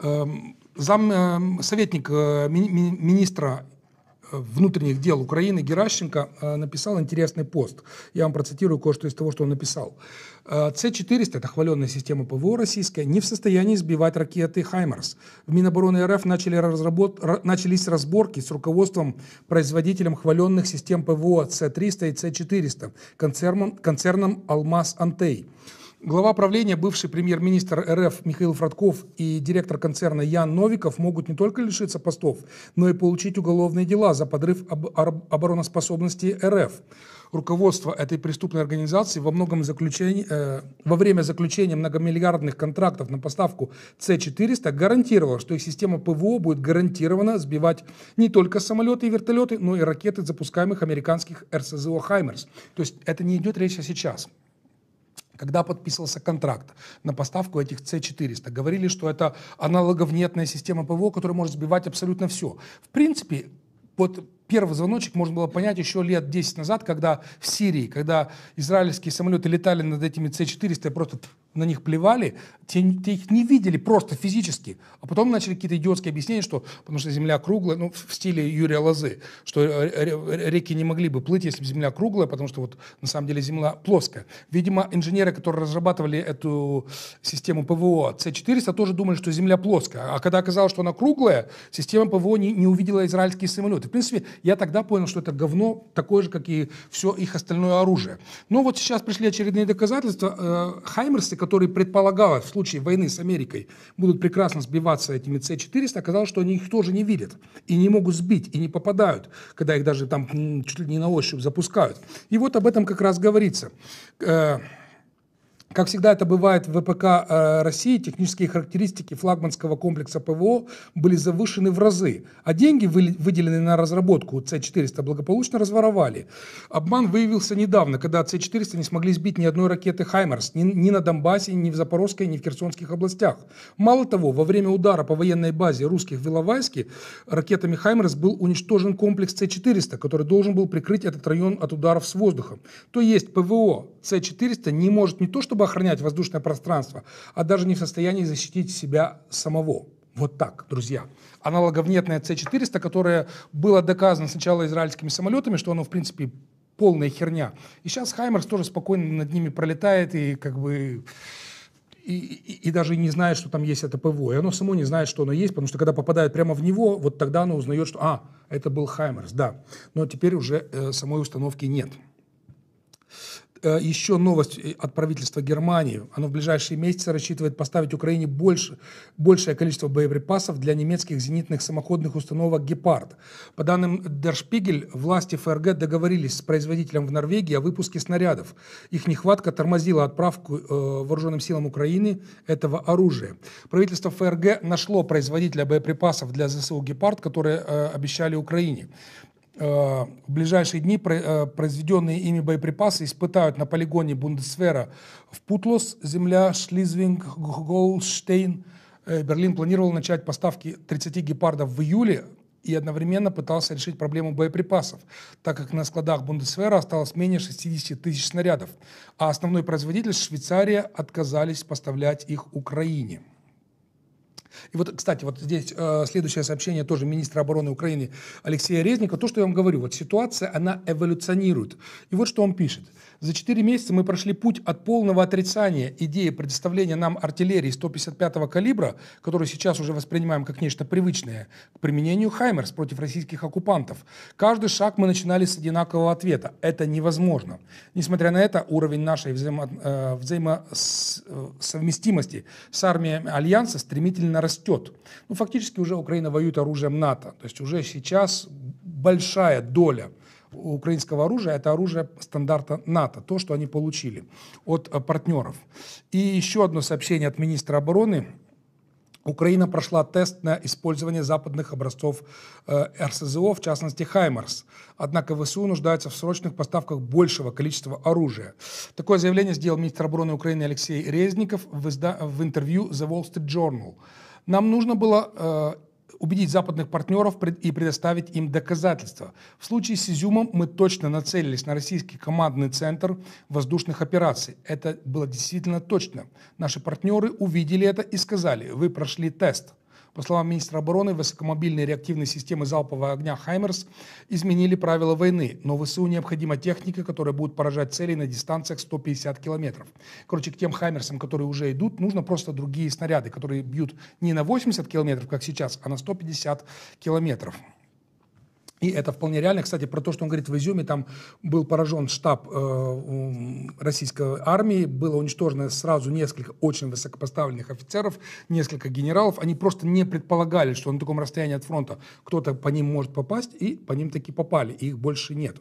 Эм, зам, эм, советник э, министра внутренних дел Украины Геращенко э, написал интересный пост. Я вам процитирую кое-что из того, что он написал. «Э, С-400, это хваленная система ПВО российская, не в состоянии сбивать ракеты «Хаймерс». В Минобороны РФ начали разработ... начались разборки с руководством производителем хваленных систем ПВО С-300 и С-400, концерном, концерном «Алмаз Антей». Глава правления, бывший премьер-министр РФ Михаил Фродков и директор концерна Ян Новиков могут не только лишиться постов, но и получить уголовные дела за подрыв об обороноспособности РФ. Руководство этой преступной организации во многом заключение, э, во время заключения многомиллиардных контрактов на поставку С-400 гарантировало, что их система ПВО будет гарантированно сбивать не только самолеты и вертолеты, но и ракеты запускаемых американских РСЗО «Хаймерс». То есть это не идет речь о сейчас когда подписывался контракт на поставку этих С-400. Говорили, что это аналоговнетная система ПВО, которая может сбивать абсолютно все. В принципе, вот первый звоночек можно было понять еще лет 10 назад, когда в Сирии, когда израильские самолеты летали над этими С-400 и просто на них плевали, те, те их не видели просто физически. А потом начали какие-то идиотские объяснения, что потому что земля круглая, ну, в стиле Юрия Лозы, что э, реки не могли бы плыть, если бы земля круглая, потому что вот на самом деле земля плоская. Видимо, инженеры, которые разрабатывали эту систему ПВО С-400, тоже думали, что земля плоская. А когда оказалось, что она круглая, система ПВО не, не увидела израильские самолеты. В принципе, я тогда понял, что это говно такое же, как и все их остальное оружие. Но вот сейчас пришли очередные доказательства. Э, Хаймерсы, которые которые предполагалось в случае войны с Америкой, будут прекрасно сбиваться этими С-400, оказалось, что они их тоже не видят и не могут сбить, и не попадают, когда их даже там чуть ли не на ощупь запускают. И вот об этом как раз говорится. Э, как всегда это бывает в ВПК э, России, технические характеристики флагманского комплекса ПВО были завышены в разы, а деньги, выделенные на разработку С-400, благополучно разворовали. Обман выявился недавно, когда С-400 не смогли сбить ни одной ракеты «Хаймерс» ни, ни на Донбассе, ни в Запорожской, ни в Херсонских областях. Мало того, во время удара по военной базе русских в Иловайске ракетами «Хаймерс» был уничтожен комплекс С-400, который должен был прикрыть этот район от ударов с воздуха. То есть ПВО С-400 не может не то чтобы чтобы охранять воздушное пространство, а даже не в состоянии защитить себя самого. Вот так, друзья. Аналогов нет на С-400, которая была доказана сначала израильскими самолетами, что оно, в принципе, полная херня. И сейчас Хаймерс тоже спокойно над ними пролетает и как бы... И, и, и даже не знает, что там есть это ПВО. И оно само не знает, что оно есть, потому что когда попадает прямо в него, вот тогда оно узнает, что, а, это был Хаймерс, да. Но теперь уже э, самой установки нет. Э, еще новость э, от правительства Германии. Оно в ближайшие месяцы рассчитывает поставить Украине больше, большее количество боеприпасов для немецких зенитных самоходных установок «Гепард». По данным Der Spiegel, власти ФРГ договорились с производителем в Норвегии о выпуске снарядов. Их нехватка тормозила отправку э, вооруженным силам Украины этого оружия. Правительство ФРГ нашло производителя боеприпасов для ЗСУ «Гепард», которые э, обещали Украине. Э, в ближайшие дни э, произведенные ими боеприпасы испытают на полигоне Бундесвера в Путлос, земля Шлизвинг-Голштейн. Э, Берлин планировал начать поставки 30 гепардов в июле и одновременно пытался решить проблему боеприпасов, так как на складах Бундесвера осталось менее 60 тысяч снарядов, а основной производитель Швейцария отказались поставлять их Украине. И вот, кстати, вот здесь э, следующее сообщение тоже министра обороны Украины Алексея Резника. То, что я вам говорю, вот ситуация, она эволюционирует. И вот что он пишет. За 4 месяца мы прошли путь от полного отрицания идеи предоставления нам артиллерии 155-го калибра, которую сейчас уже воспринимаем как нечто привычное, к применению «Хаймерс» против российских оккупантов. Каждый шаг мы начинали с одинакового ответа. Это невозможно. Несмотря на это, уровень нашей взаимо, э, взаимосовместимости с э, армией Альянса стремительно Украина растет. Ну, фактически уже Украина воюет оружием НАТО. То есть уже сейчас большая доля украинского оружия, это оружие стандарта НАТО, то, что они получили от э, партнеров. И еще одно сообщение от министра обороны Украина прошла тест на использование западных образцов э, РСЗО, в частности «Хаймарс». Однако ВСУ нуждаются в срочных поставках большего количества оружия. Такое заявление сделал министр обороны Украины Алексей Резников в, изда- в интервью «The Wall Street Journal». Нам нужно было э, убедить западных партнеров и предоставить им доказательства. В случае с «Изюмом» мы точно нацелились на российский командный центр воздушных операций. Это было действительно точно. Наши партнеры увидели это и сказали, вы прошли тест. По словам министра обороны, высокомобильные реактивные системы залпового огня «Хаймерс» изменили правила войны, но ВСУ необходима техника, которая будет поражать цели на дистанциях 150 километров. Короче, к тем «Хаймерсам», которые уже идут, нужно просто другие снаряды, которые бьют не на 80 километров, как сейчас, а на 150 километров. И это вполне реально. Кстати, про то, что он говорит, в Изюме там был поражен штаб э, российской армии, было уничтожено сразу несколько очень высокопоставленных офицеров, несколько генералов. Они просто не предполагали, что на таком расстоянии от фронта кто-то по ним может попасть, и по ним таки попали, и их больше нет.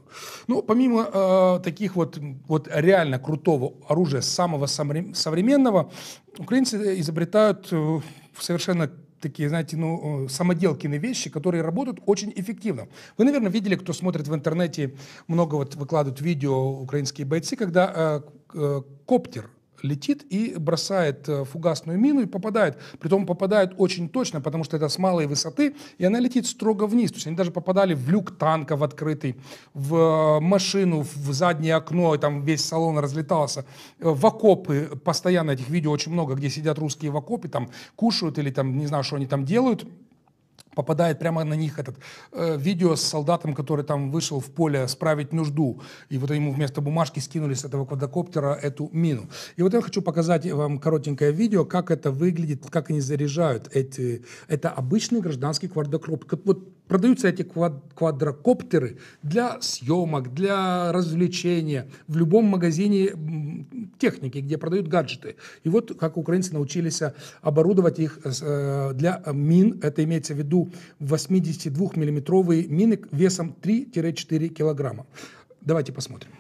Ну, помимо э, таких вот, вот реально крутого оружия, самого современного, украинцы изобретают э, совершенно такие, знаете, ну, э, самоделкины вещи, которые работают очень эффективно. Вы, наверное, видели, кто смотрит в интернете, много вот выкладывают видео украинские бойцы, когда э, э, коптер летит и бросает э, фугасную мину и попадает. Притом попадает очень точно, потому что это с малой высоты, и она летит строго вниз. То есть они даже попадали в люк танка в открытый, в э, машину, в заднее окно, и там весь салон разлетался, э, в окопы. Постоянно этих видео очень много, где сидят русские в окопе, там кушают или там не знаю, что они там делают попадает прямо на них этот э, видео с солдатом, который там вышел в поле справить нужду. И вот ему вместо бумажки скинули с этого квадрокоптера эту мину. И вот я хочу показать вам коротенькое видео, как это выглядит, как они заряжают эти... Это обычный гражданский квадрокоптер. Вот продаются эти квад квадрокоптеры для съемок, для развлечения в любом магазине техники, где продают гаджеты. И вот как украинцы научились оборудовать их э, э, для мин, это имеется в виду году 82-миллиметровые мины весом 3-4 килограмма. Давайте посмотрим.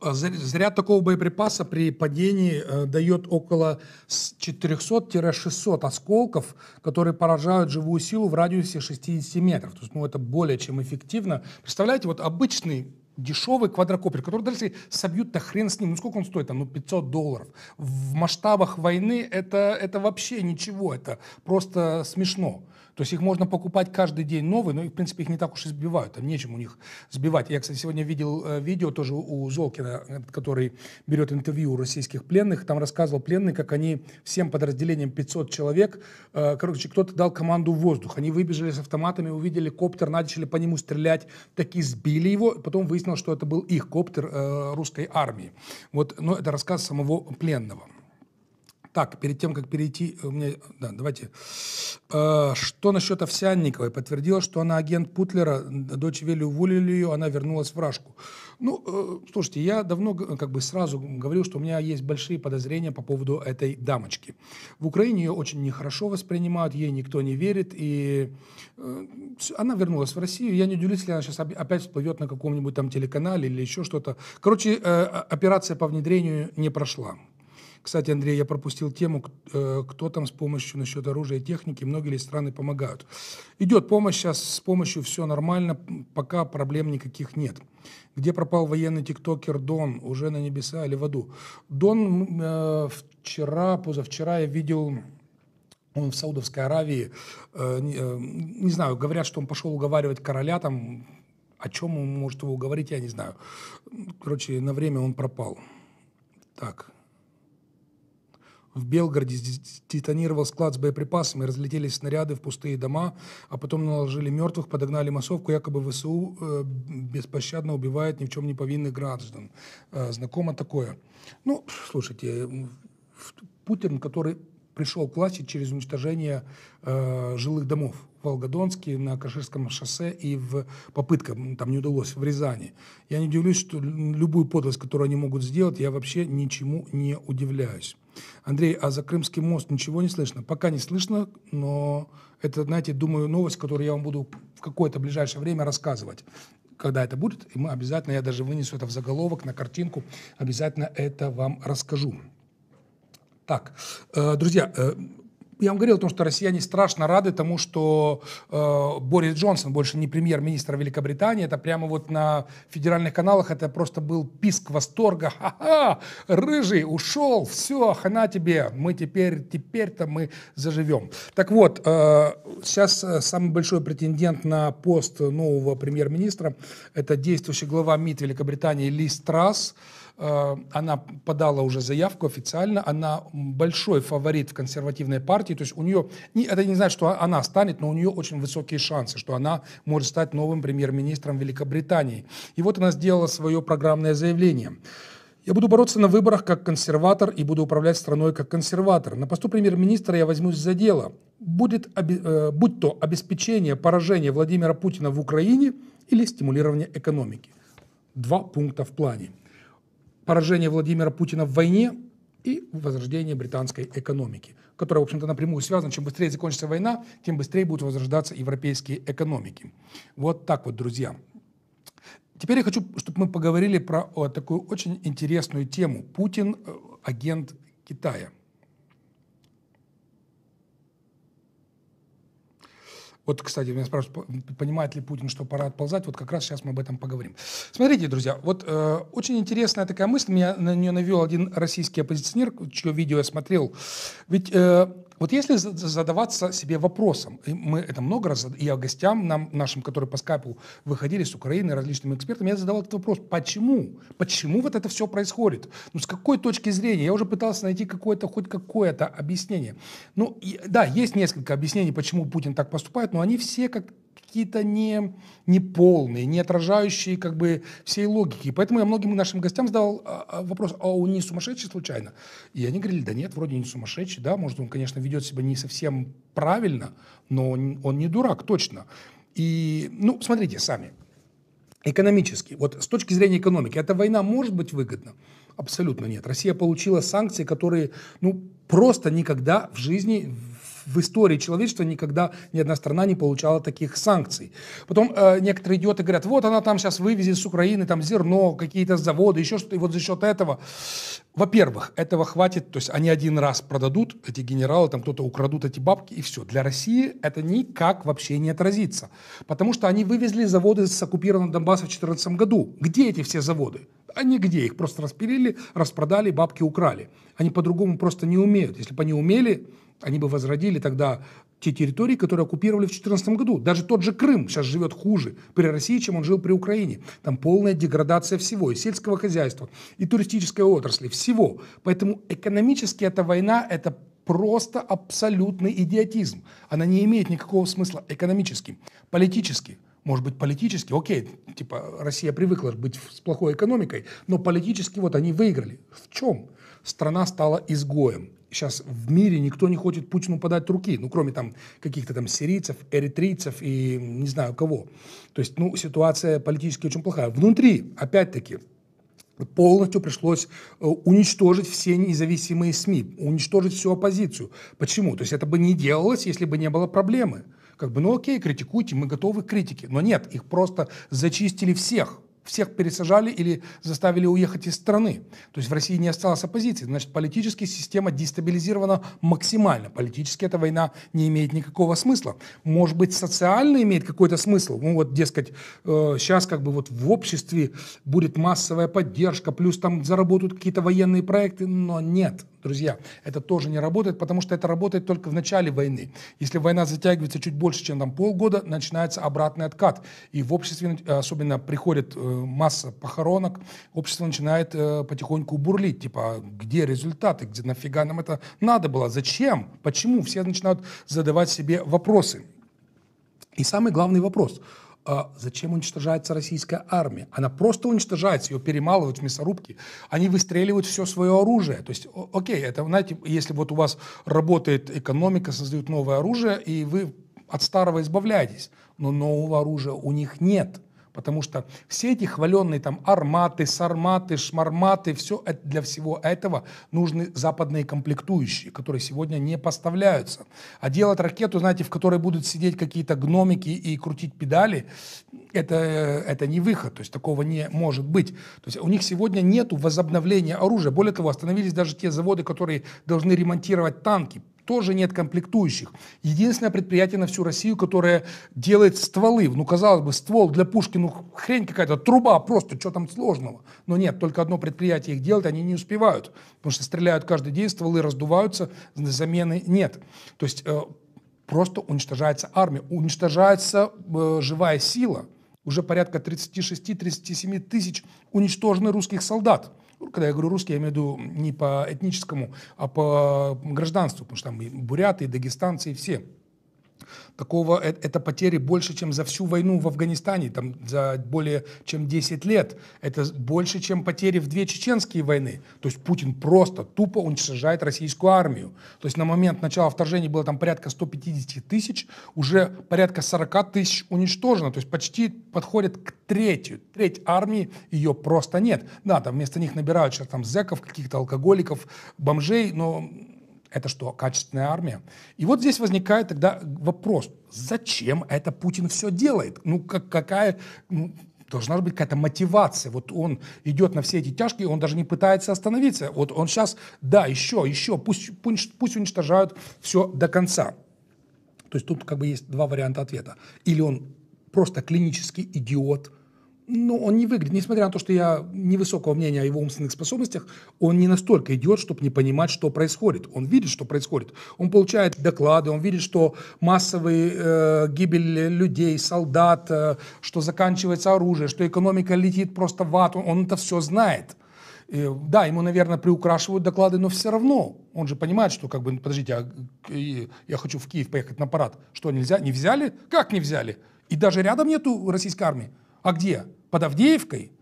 А Заряд такого боеприпаса при падении э, дает около 400-600 осколков, которые поражают живую силу в радиусе 60 метров. То есть, ну, это более чем эффективно. Представляете, вот обычный дешевый квадрокоптер, который даже собьют, да хрен с ним. Ну сколько он стоит? Там, ну 500 долларов. В масштабах войны это, это вообще ничего. Это просто смешно. То есть их можно покупать каждый день новые, но, в принципе, их не так уж и сбивают, там нечем у них сбивать. Я, кстати, сегодня видел э, видео тоже у Золкина, э, который берет интервью у российских пленных, там рассказывал пленные, как они всем подразделением 500 человек, э, короче, кто-то дал команду в воздух, они выбежали с автоматами, увидели коптер, начали по нему стрелять, таки сбили его, потом выяснилось, что это был их коптер русской армии. Вот, но это рассказ самого пленного. Так, перед тем, как перейти, э, у меня, да, давайте. Э, что насчет Овсянниковой? Подтвердила, что она агент Путлера, дочь Вели уволили ее, она вернулась в Рашку. Ну, э, слушайте, я давно как бы сразу говорил, что у меня есть большие подозрения по поводу этой дамочки. В Украине ее очень нехорошо воспринимают, ей никто не верит, и она вернулась в Россию. Я не удивлюсь, если она сейчас опять всплывет на каком-нибудь там телеканале или еще что-то. Короче, операция по внедрению не прошла. Кстати, Андрей, я пропустил тему, э, кто там с помощью насчет оружия и техники, многие ли страны помогают. Идет помощь сейчас, с помощью все нормально, пока проблем никаких нет. Где пропал военный тиктокер Дон? Уже на небеса или в аду? Дон э, вчера, позавчера я видел он в Саудовской Аравии, э, э, не знаю, говорят, что он пошел уговаривать короля, там, о чем он может его уговорить, я не знаю. Короче, на время он пропал. Так. В Белгороде детонировал склад с боеприпасами, разлетелись снаряды в пустые дома, а потом наложили мертвых, подогнали массовку, якобы ВСУ э, беспощадно убивает ни в чем не повинных граждан. Э, знакомо такое. Ну, слушайте, э, Путин, который пришел к власти через уничтожение э, жилых домов. Волгодонске, на Каширском шоссе и в попытка, там не удалось, в Рязани. Я не удивлюсь, что любую подлость, которую они могут сделать, я вообще ничему не удивляюсь. Андрей, а за Крымский мост ничего не слышно? Пока не слышно, но это, знаете, думаю, новость, которую я вам буду в какое-то ближайшее время рассказывать. Когда это будет, и мы обязательно, я даже вынесу это в заголовок, на картинку, обязательно это вам расскажу. Так, э, друзья, э, я вам говорил о том, что россияне страшно рады тому, что э, Борис Джонсон больше не премьер-министр Великобритании. Это прямо вот на федеральных каналах это просто был писк восторга. Ха-ха! Рыжий ушел, все, хана тебе. Мы теперь, теперь-то мы заживем. Так вот, э, сейчас э, самый большой претендент на пост нового премьер-министра это действующий глава МИД Великобритании Ли Страсс. Э, она подала уже заявку официально, она большой фаворит в консервативной партии, то есть у нее, это не значит, что она станет, но у нее очень высокие шансы, что она может стать новым премьер-министром Великобритании. И вот она сделала свое программное заявление. Я буду бороться на выборах как консерватор и буду управлять страной как консерватор. На посту премьер-министра я возьмусь за дело. Будет, э, будь то обеспечение поражения Владимира Путина в Украине или стимулирование экономики. Два пункта в плане поражение Владимира Путина в войне и возрождение британской экономики, которая, в общем-то, напрямую связана. Чем быстрее закончится война, тем быстрее будут возрождаться европейские экономики. Вот так вот, друзья. Теперь я хочу, чтобы мы поговорили про о, такую очень интересную тему. Путин э, – агент Китая. Вот, кстати, меня спрашивают, понимает ли Путин, что пора отползать? Вот как раз сейчас мы об этом поговорим. Смотрите, друзья, вот э, очень интересная такая мысль, меня на нее навел один российский оппозиционер, чье видео я смотрел. Ведь э, вот если задаваться себе вопросом, мы это много раз, я гостям нам, нашим, которые по скайпу выходили с Украины, различными экспертами, я задавал этот вопрос, почему? Почему вот это все происходит? Ну, с какой точки зрения? Я уже пытался найти какое-то, хоть какое-то объяснение. Ну, и, да, есть несколько объяснений, почему Путин так поступает, но они все как какие-то не, не полные, не отражающие как бы всей логики. поэтому я многим нашим гостям задал а, а, вопрос, а он не сумасшедший случайно? И они говорили, да нет, вроде не сумасшедший, да, может, он, конечно, ведет себя не совсем правильно, но он, он не дурак, точно. И, ну, смотрите сами, экономически, вот с точки зрения экономики, эта война может быть выгодна? Абсолютно нет. Россия получила санкции, которые, ну, просто никогда в жизни, в истории человечества никогда ни одна страна не получала таких санкций. Потом э, некоторые идиоты говорят, вот она там сейчас вывезет с Украины там зерно, какие-то заводы, еще что-то, и вот за счет этого. Во-первых, этого хватит, то есть они один раз продадут, эти генералы, там кто-то украдут эти бабки, и все. Для России это никак вообще не отразится, потому что они вывезли заводы с оккупированного Донбасса в 2014 году. Где эти все заводы? Они а где их просто распилили, распродали, бабки украли. Они по-другому просто не умеют. Если бы они умели, они бы возродили тогда те территории, которые оккупировали в 2014 году. Даже тот же Крым сейчас живет хуже при России, чем он жил при Украине. Там полная деградация всего, и сельского хозяйства, и туристической отрасли, всего. Поэтому экономически эта война – это просто абсолютный идиотизм. Она не имеет никакого смысла экономически, политически. Может быть, политически, окей, типа Россия привыкла быть с плохой экономикой, но политически вот они выиграли. В чем? Страна стала изгоем сейчас в мире никто не хочет Путину подать руки, ну, кроме там каких-то там сирийцев, эритрийцев и не знаю кого. То есть, ну, ситуация политически очень плохая. Внутри, опять-таки, полностью пришлось э, уничтожить все независимые СМИ, уничтожить всю оппозицию. Почему? То есть это бы не делалось, если бы не было проблемы. Как бы, ну окей, критикуйте, мы готовы к критике. Но нет, их просто зачистили всех – всех пересажали или заставили уехать из страны. То есть в России не осталось оппозиции. Значит, политически система дестабилизирована максимально. Политически эта война не имеет никакого смысла. Может быть, социально имеет какой-то смысл. Ну вот, дескать, э, сейчас как бы вот в обществе будет массовая поддержка, плюс там заработают какие-то военные проекты, но нет, Друзья, это тоже не работает, потому что это работает только в начале войны. Если война затягивается чуть больше, чем там полгода, начинается обратный откат. И в обществе э, особенно приходит э, масса похоронок, общество начинает э, потихоньку бурлить. Типа, «А где результаты, где нафига нам это надо было, зачем, почему? Все начинают задавать себе вопросы. И самый главный вопрос – а, зачем уничтожается российская армия? Она просто уничтожается, ее перемалывают в мясорубке, они выстреливают все свое оружие. То есть, окей, это, знаете, если вот у вас работает экономика, создают новое оружие, и вы от старого избавляетесь, но нового оружия у них нет – потому что все эти хваленные там арматы, сарматы, шмарматы, все э, для всего этого нужны западные комплектующие, которые сегодня не поставляются. А делать ракету, знаете, в которой будут сидеть какие-то гномики и крутить педали, это, это не выход, то есть такого не может быть. То есть у них сегодня нет возобновления оружия. Более того, остановились даже те заводы, которые должны ремонтировать танки, тоже нет комплектующих. Единственное предприятие на всю Россию, которое делает стволы. Ну, казалось бы, ствол для пушки, ну, хрень какая-то, труба просто, что там сложного? Но нет, только одно предприятие их делает, они не успевают, потому что стреляют каждый день, стволы раздуваются, замены нет. То есть э, просто уничтожается армия, уничтожается э, живая сила. Уже порядка 36-37 тысяч уничтожены русских солдат. Ну, когда я говорю русский, я имею в виду не по этническому, а по гражданству, потому что там и буряты, и дагестанцы, и все такого, э, это потери больше, чем за всю войну в Афганистане, там за более чем 10 лет. Это больше, чем потери в две чеченские войны. То есть Путин просто тупо уничтожает российскую армию. То есть на момент начала вторжения было там порядка 150 тысяч, уже порядка 40 тысяч уничтожено. То есть почти подходит к третью. Треть армии ее просто нет. Да, там вместо них набирают сейчас там зэков, каких-то алкоголиков, бомжей, но это что, качественная армия? И вот здесь возникает тогда вопрос, зачем это Путин все делает? Ну, как, какая, ну, должна быть какая-то мотивация. Вот он идет на все эти тяжкие, он даже не пытается остановиться. Вот он сейчас, да, еще, еще, пусть, пусть, пусть уничтожают все до конца. То есть тут как бы есть два варианта ответа. Или он просто клинический идиот – ну, он не выглядит, несмотря на то, что я невысокого мнения о его умственных способностях, он не настолько идет, чтобы не понимать, что происходит. Он видит, что происходит. Он получает доклады, он видит, что массовые э, гибель людей, солдат, э, что заканчивается оружие, что экономика летит просто в ад. Он, он это все знает. И, да, ему, наверное, приукрашивают доклады, но все равно он же понимает, что как бы, ну, подождите, а, я хочу в Киев поехать на парад. Что, нельзя? Не взяли? Как не взяли? И даже рядом нету российской армии. А где? Под Авдеевкой,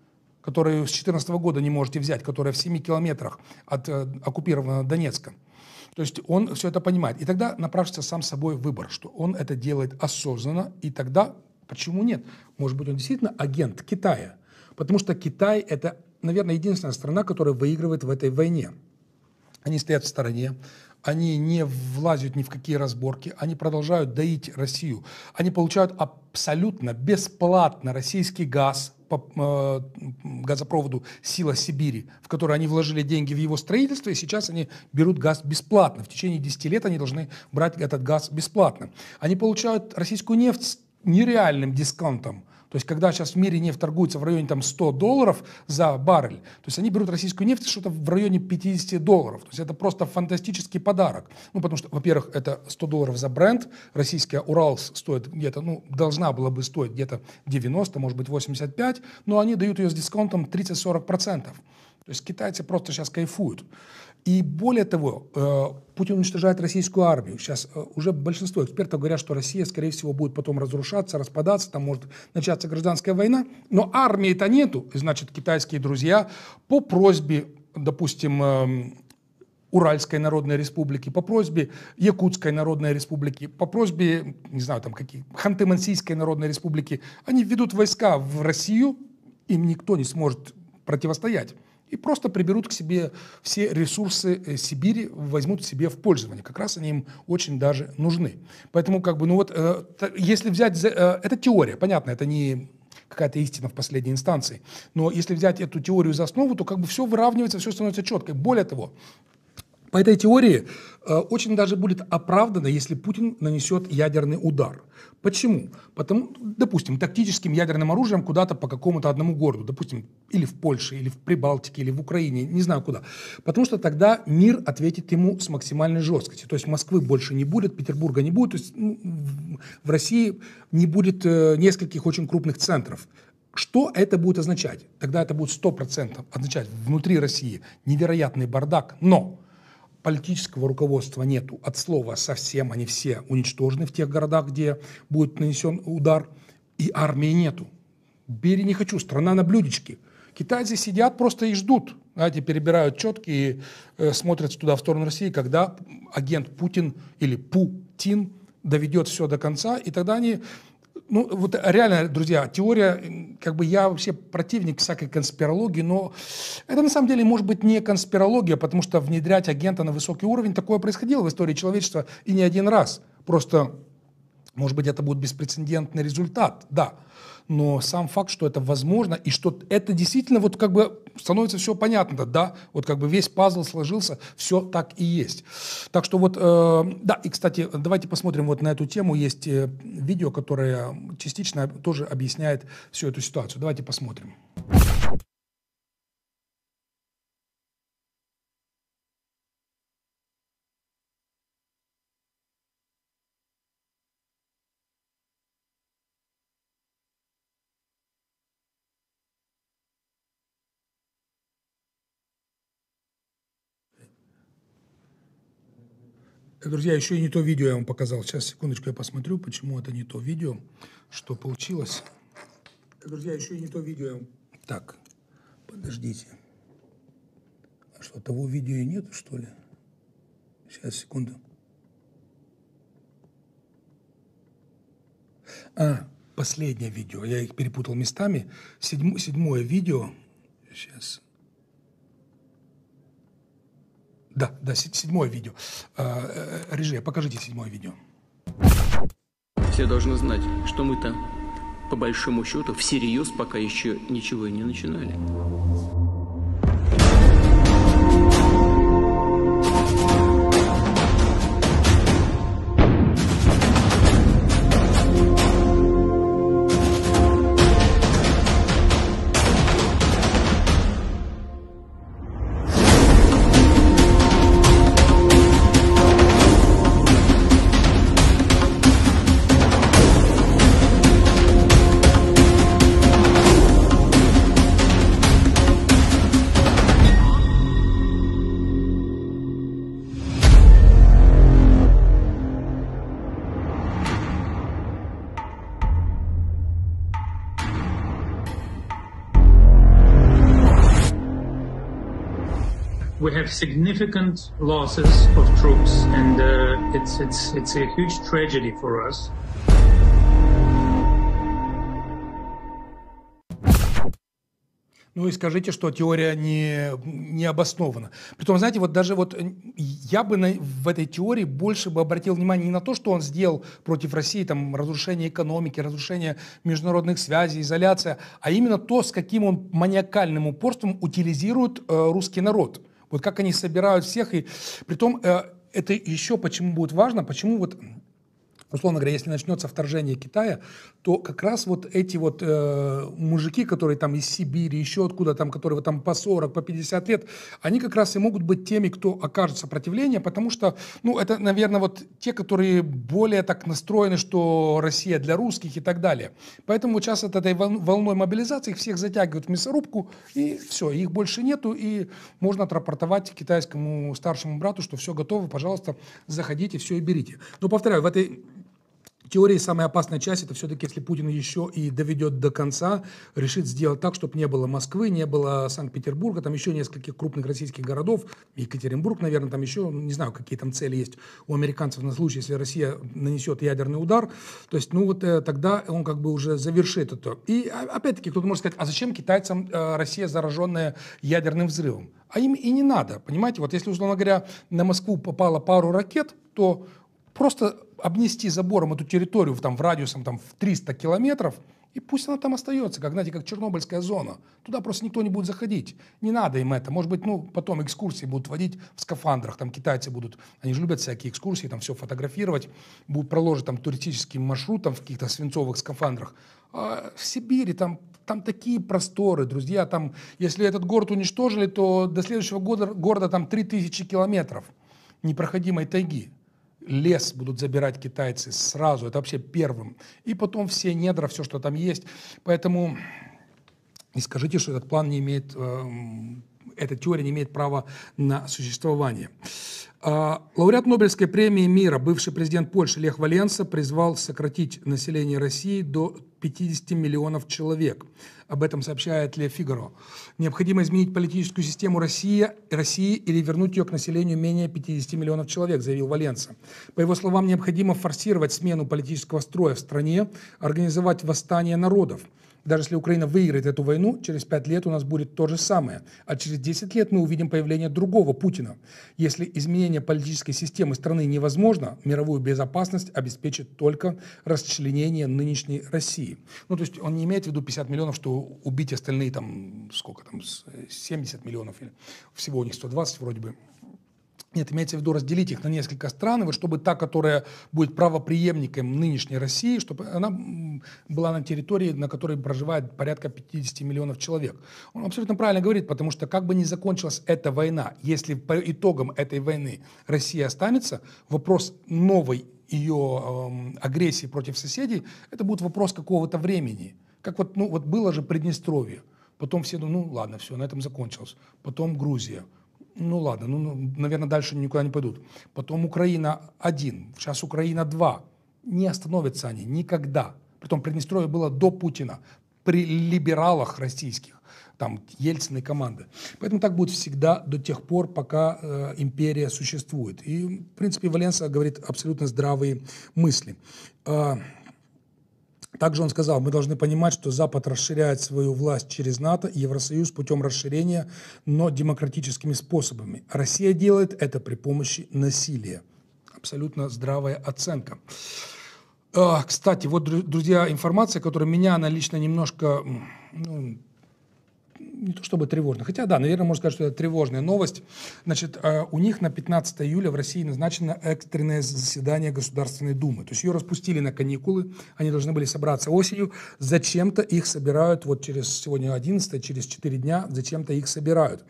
которую с 2014 года не можете взять, которая в 7 километрах от э, оккупированного Донецка. То есть он все это понимает. И тогда напрашивается сам собой выбор, что он это делает осознанно, и тогда почему нет? Может быть, он действительно агент Китая, потому что Китай – это, наверное, единственная страна, которая выигрывает в этой войне. Они стоят в стороне, они не влазят ни в какие разборки, они продолжают доить Россию, они получают абсолютно бесплатно российский газ по э, газопроводу «Сила Сибири», в который они вложили деньги в его строительство, и сейчас они берут газ бесплатно. В течение 10 лет они должны брать этот газ бесплатно. Они получают российскую нефть с нереальным дисконтом – то есть, когда сейчас в мире нефть торгуется в районе там 100 долларов за баррель, то есть они берут российскую нефть что-то в районе 50 долларов. То есть это просто фантастический подарок. Ну, потому что, во-первых, это 100 долларов за бренд. Российская Уралс стоит где-то, ну, должна была бы стоить где-то 90, может быть, 85, но они дают ее с дисконтом 30-40%. То есть китайцы просто сейчас кайфуют. И более того, э, Путин уничтожает российскую армию. Сейчас э, уже большинство экспертов говорят, что Россия, скорее всего, будет потом разрушаться, распадаться, там может начаться гражданская война. Но армии-то нету. Значит, китайские друзья по просьбе, допустим, эм, Уральской Народной Республики, по просьбе Якутской Народной Республики, по просьбе, не знаю, там какие, Ханты-Мансийской Народной Республики, они введут войска в Россию, им никто не сможет противостоять и просто приберут к себе все ресурсы э, Сибири, возьмут себе в пользование. Как раз они им очень даже нужны. Поэтому, как бы, ну вот, э, если взять, э, это теория, понятно, это не какая-то истина в последней инстанции. Но если взять эту теорию за основу, то как бы все выравнивается, все становится четко. Более того, по этой теории э, очень даже будет оправдано, если Путин нанесет ядерный удар. Почему? Потому, допустим, тактическим ядерным оружием куда-то по какому-то одному городу, допустим, или в Польше, или в Прибалтике, или в Украине, не знаю куда. Потому что тогда мир ответит ему с максимальной жесткостью. То есть Москвы больше не будет, Петербурга не будет, то есть ну, в России не будет э, нескольких очень крупных центров. Что это будет означать? Тогда это будет 100% означать внутри России невероятный бардак, но политического руководства нету от слова совсем, они все уничтожены в тех городах, где будет нанесен удар, и армии нету. Бери не хочу, страна на блюдечке. Китайцы сидят, просто и ждут, знаете, перебирают четки и э, смотрят туда, в сторону России, когда агент Путин или Путин доведет все до конца, и тогда они ну, вот э, реально, друзья, теория, как бы я вообще противник всякой конспирологии, но это на самом деле может быть не конспирология, потому что внедрять агента на высокий уровень, такое происходило в истории человечества и не один раз. Просто, может быть, это будет беспрецедентный результат, да но сам факт, что это возможно, и что это действительно вот как бы становится все понятно, да, вот как бы весь пазл сложился, все так и есть. Так что вот, э, да, и, кстати, давайте посмотрим вот на эту тему, есть э, видео, которое частично тоже объясняет всю эту ситуацию. Давайте посмотрим. Э, друзья, еще и не то видео я вам показал. Сейчас, секундочку, я посмотрю, почему это не то видео, что получилось. Э, друзья, еще и не то видео я вам... Так, подождите. А что, того видео и нету, что ли? Сейчас, секунду. А, последнее видео. Я их перепутал местами. Седьмое, седьмое видео. Сейчас. Да, да, седьмое видео. А, э, Режия, покажите седьмое видео. Все должны знать, что мы то по большому счету, всерьез пока еще ничего и не начинали. significant losses of troops, and uh, it's, it's, it's a huge tragedy for us. Ну и скажите, что теория не, не обоснована. Притом, знаете, вот даже вот я бы на, в этой теории больше бы обратил внимание не на то, что он сделал против России, там, разрушение экономики, разрушение международных связей, изоляция, а именно то, с каким он маниакальным упорством утилизирует э, русский народ – вот как они собирают всех. И притом э, это еще почему будет важно, почему вот условно говоря, если начнется вторжение Китая, то как раз вот эти вот э, мужики, которые там из Сибири, еще откуда там, которые там по 40, по 50 лет, они как раз и могут быть теми, кто окажет сопротивление, потому что, ну, это, наверное, вот те, которые более так настроены, что Россия для русских и так далее. Поэтому сейчас от этой волной мобилизации их всех затягивают в мясорубку, и все, их больше нету, и можно отрапортовать китайскому старшему брату, что все готово, пожалуйста, заходите, все и берите. Но, повторяю, в этой теории самая опасная часть это все-таки, если Путин еще и доведет до конца, решит сделать так, чтобы не было Москвы, не было Санкт-Петербурга, там еще нескольких крупных российских городов, Екатеринбург, наверное, там еще, не знаю, какие там цели есть у американцев на случай, если Россия нанесет ядерный удар. То есть, ну вот э, тогда он как бы уже завершит это. И а, опять-таки кто-то может сказать, а зачем китайцам э, Россия зараженная ядерным взрывом? А им и не надо, понимаете? Вот если, условно говоря, на Москву попало пару ракет, то просто обнести забором эту территорию там, в радиусом там, в 300 километров, и пусть она там остается, как, знаете, как Чернобыльская зона. Туда просто никто не будет заходить. Не надо им это. Может быть, ну, потом экскурсии будут водить в скафандрах, там китайцы будут, они же любят всякие экскурсии, там все фотографировать, будут проложить там туристический маршрут там, в каких-то свинцовых скафандрах. А в Сибири там там такие просторы, друзья, там, если этот город уничтожили, то до следующего года, города там 3000 километров непроходимой тайги лес будут забирать китайцы сразу, это вообще первым. И потом все недра, все, что там есть. Поэтому не скажите, что этот план не имеет, э, эта теория не имеет права на существование. А, лауреат Нобелевской премии мира, бывший президент Польши Лех Валенса призвал сократить население России до 50 миллионов человек. Об этом сообщает Ле Фигаро. Необходимо изменить политическую систему России, России или вернуть ее к населению менее 50 миллионов человек, заявил Валенса. По его словам, необходимо форсировать смену политического строя в стране, организовать восстание народов – даже если Украина выиграет эту войну, через пять лет у нас будет то же самое. А через 10 лет мы увидим появление другого Путина. Если изменение политической системы страны невозможно, мировую безопасность обеспечит только расчленение нынешней России. Ну, то есть он не имеет в виду 50 миллионов, что убить остальные там, сколько там, 70 э, миллионов или всего у них 120 вроде бы нет, имеется в виду разделить их на несколько стран, и вот чтобы та, которая будет правоприемником нынешней России, чтобы она была на территории, на которой проживает порядка 50 миллионов человек. Он абсолютно правильно говорит, потому что как бы ни закончилась эта война, если по итогам этой войны Россия останется, вопрос новой ее э, эм, агрессии против соседей, это будет вопрос какого-то времени. Как вот, ну, вот было же Приднестровье, потом все, ну, ну ладно, все, на этом закончилось, потом Грузия, ну ладно, ну, ну наверное, дальше никуда не пойдут. Потом Украина один, сейчас Украина два. Не остановятся они никогда. Притом Приднестровье было до Путина, при либералах российских, там, Ельцин и команды. Поэтому так будет всегда до тех пор, пока э, империя существует. И, в принципе, Валенса говорит абсолютно здравые мысли. Э, также он сказал, мы должны понимать, что Запад расширяет свою власть через НАТО и Евросоюз путем расширения, но демократическими способами. Россия делает это при помощи насилия. Абсолютно здравая оценка. А, кстати, вот, друзья, информация, которая меня, она лично немножко ну, не то чтобы тревожно, хотя да, наверное, можно сказать, что это тревожная новость. Значит, э, у них на 15 июля в России назначено экстренное заседание Государственной Думы. То есть ее распустили на каникулы, они должны были собраться осенью. Зачем-то их собирают, вот через сегодня 11, через 4 дня, зачем-то их собирают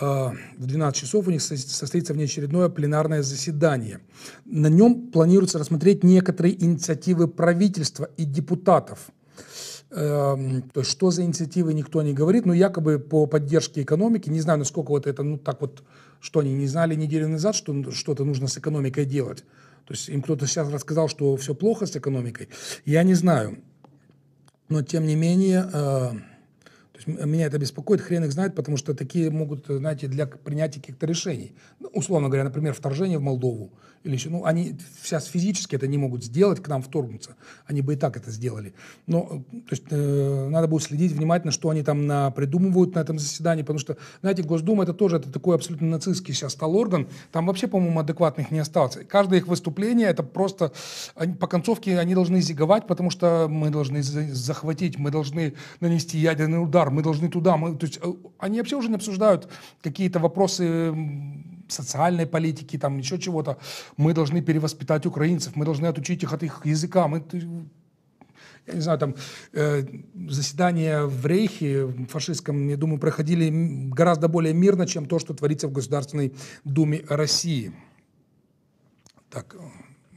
э, в 12 часов у них состоится внеочередное пленарное заседание. На нем планируется рассмотреть некоторые инициативы правительства и депутатов. Эм, то Что за инициативы, никто не говорит, но якобы по поддержке экономики, не знаю, насколько вот это, ну так вот, что они не знали неделю назад, что что-то нужно с экономикой делать. То есть им кто-то сейчас рассказал, что все плохо с экономикой. Я не знаю. Но тем не менее, э, то есть меня это беспокоит, хрен их знает, потому что такие могут, э, знаете, для принятия каких-то решений. Ну, условно говоря, например, вторжение в Молдову или еще, ну, они сейчас физически это не могут сделать, к нам вторгнуться. Они бы и так это сделали. Но, э, то есть, э, надо будет следить внимательно, что они там на, придумывают на этом заседании, потому что, знаете, Госдума это тоже это такой абсолютно нацистский сейчас стал орган. Там вообще, по-моему, адекватных не осталось. Каждое их выступление это просто... Они, по концовке они должны зиговать, потому что мы должны захватить, мы должны нанести ядерный удар, мы должны туда. Мы, то есть, э, они вообще уже не обсуждают какие-то вопросы социальной политики, там еще чего-то. Мы должны перевоспитать украинцев, мы должны отучить их от их языка. Мы, я не знаю, там э, заседания в Рейхе фашистском, я думаю, проходили гораздо более мирно, чем то, что творится в Государственной Думе России. Так, э,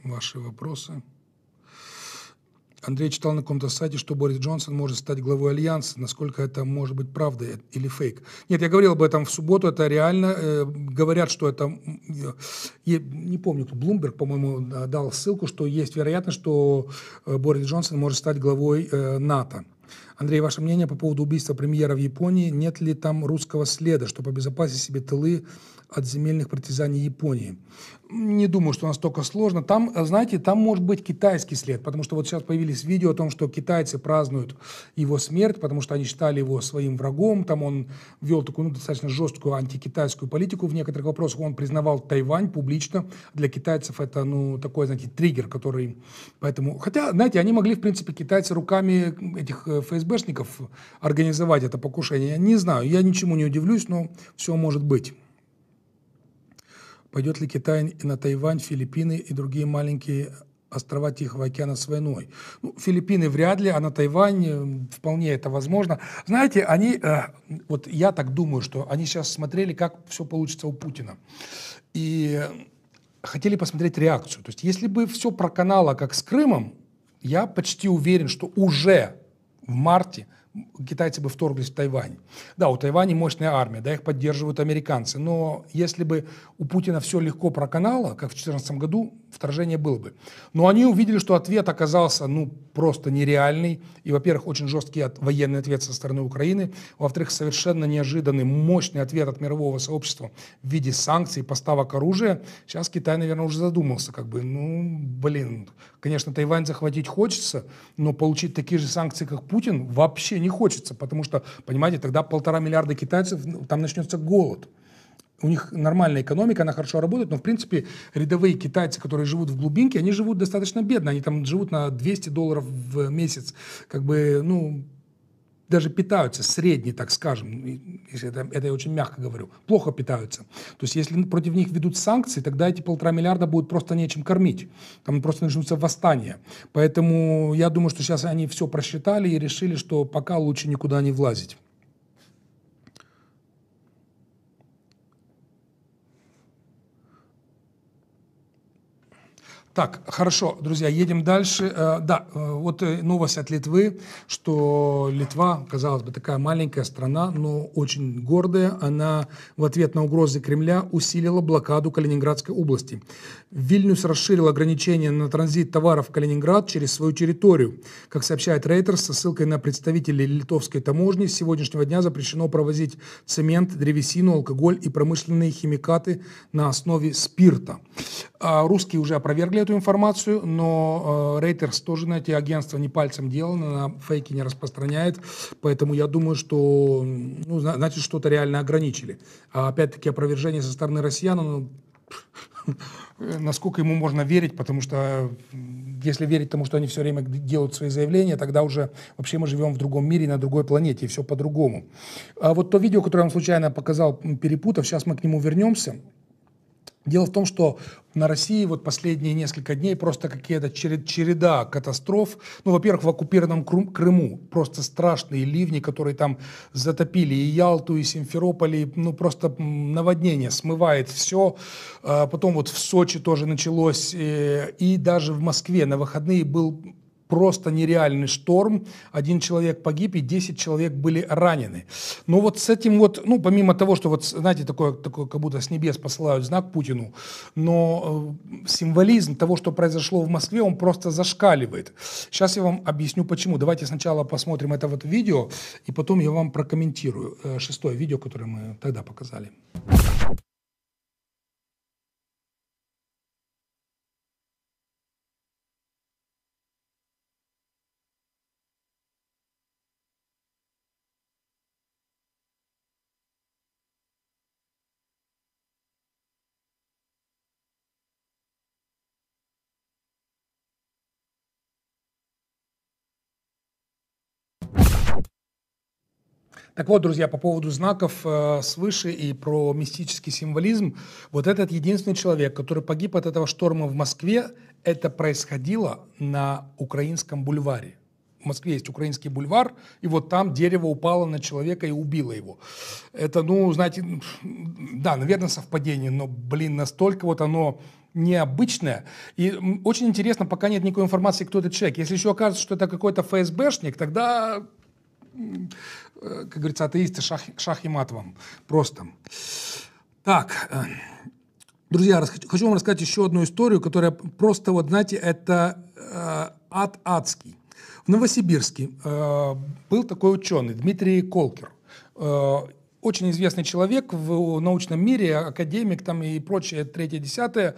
ваши вопросы. Андрей читал на каком-то сайте, что Борис Джонсон может стать главой Альянса. Насколько это может быть правда или фейк? Нет, я говорил об этом в субботу, это реально. Э, говорят, что это... Я не помню, Блумберг, по-моему, дал ссылку, что есть вероятность, что э, Борис Джонсон может стать главой э, НАТО. Андрей, ваше мнение по поводу убийства премьера в Японии? Нет ли там русского следа, чтобы обезопасить себе тылы от земельных притязаний Японии? не думаю, что настолько сложно. Там, знаете, там может быть китайский след, потому что вот сейчас появились видео о том, что китайцы празднуют его смерть, потому что они считали его своим врагом. Там он вел такую ну, достаточно жесткую антикитайскую политику в некоторых вопросах. Он признавал Тайвань публично. Для китайцев это, ну, такой, знаете, триггер, который... Поэтому... Хотя, знаете, они могли, в принципе, китайцы руками этих э, ФСБшников организовать это покушение. Я не знаю, я ничему не удивлюсь, но все может быть. Пойдет ли Китай на Тайвань, Филиппины и другие маленькие острова Тихого океана с войной. Ну, Филиппины вряд ли, а на Тайвань э, вполне это возможно. Знаете, они, э, вот я так думаю, что они сейчас смотрели, как все получится у Путина. И хотели посмотреть реакцию. То есть если бы все проканало, как с Крымом, я почти уверен, что уже в марте китайцы бы вторглись в Тайвань. Да, у Тайваня мощная армия, да, их поддерживают американцы, но если бы у Путина все легко проканало, как в 2014 году, вторжение было бы. Но они увидели, что ответ оказался ну просто нереальный. И, во-первых, очень жесткий от, военный ответ со стороны Украины. Во-вторых, совершенно неожиданный, мощный ответ от мирового сообщества в виде санкций, поставок оружия. Сейчас Китай, наверное, уже задумался, как бы, ну, блин, конечно, Тайвань захватить хочется, но получить такие же санкции, как Путин, вообще не хочется, потому что, понимаете, тогда полтора миллиарда китайцев, ну, там начнется голод у них нормальная экономика, она хорошо работает, но, в принципе, рядовые китайцы, которые живут в глубинке, они живут достаточно бедно, они там живут на 200 долларов в месяц, как бы, ну, даже питаются средний, так скажем, если это, это я очень мягко говорю, плохо питаются. То есть если против них ведут санкции, тогда эти полтора миллиарда будет просто нечем кормить. Там просто начнутся восстания. Поэтому я думаю, что сейчас они все просчитали и решили, что пока лучше никуда не влазить. Так, хорошо, друзья, едем дальше. Э, да, э, вот э, новость от Литвы, что Литва, казалось бы, такая маленькая страна, но очень гордая. Она в ответ на угрозы Кремля усилила блокаду Калининградской области. Вильнюс расширил ограничения на транзит товаров в Калининград через свою территорию. Как сообщает Reuters, со ссылкой на представителей литовской таможни, с сегодняшнего дня запрещено провозить цемент, древесину, алкоголь и промышленные химикаты на основе спирта. А русские уже опровергли эту информацию, но Рейтерс э, тоже, знаете, агентство не пальцем делано, на фейки не распространяет, поэтому я думаю, что, ну, значит, что-то реально ограничили. А опять-таки опровержение со стороны россиян, ну, насколько ему можно верить, потому что э, если верить тому, что они все время делают свои заявления, тогда уже вообще мы живем в другом мире, на другой планете, и все по-другому. А вот то видео, которое я вам случайно показал, перепутав, сейчас мы к нему вернемся – Дело в том, что на России вот последние несколько дней просто какие-то череда катастроф. Ну, во-первых, в оккупированном Крыму просто страшные ливни, которые там затопили и Ялту, и Симферополь, и, ну, просто наводнение смывает все. А, потом вот в Сочи тоже началось, э, и даже в Москве на выходные был просто нереальный шторм. Один человек погиб и 10 человек были ранены. Но вот с этим вот, ну, помимо того, что вот, знаете, такое, такое как будто с небес посылают знак Путину, но э, символизм того, что произошло в Москве, он просто зашкаливает. Сейчас я вам объясню почему. Давайте сначала посмотрим это вот видео, и потом я вам прокомментирую э, шестое видео, которое мы тогда показали. Так вот, друзья, по поводу знаков э, свыше и про мистический символизм. Вот этот единственный человек, который погиб от этого шторма в Москве, это происходило на украинском бульваре. В Москве есть украинский бульвар, и вот там дерево упало на человека и убило его. Это, ну, знаете, да, наверное, совпадение, но, блин, настолько вот оно необычное. И очень интересно, пока нет никакой информации, кто этот человек. Если еще окажется, что это какой-то ФСБшник, тогда Э, как говорится, атеисты шах, шах и мат вам. Просто. Так, э, друзья, хочу вам рассказать еще одну историю, которая просто, вот знаете, это э, ад адский. В Новосибирске был такой ученый Дмитрий Колкер. очень известный человек в научном мире, академик там и прочее, третье, десятое.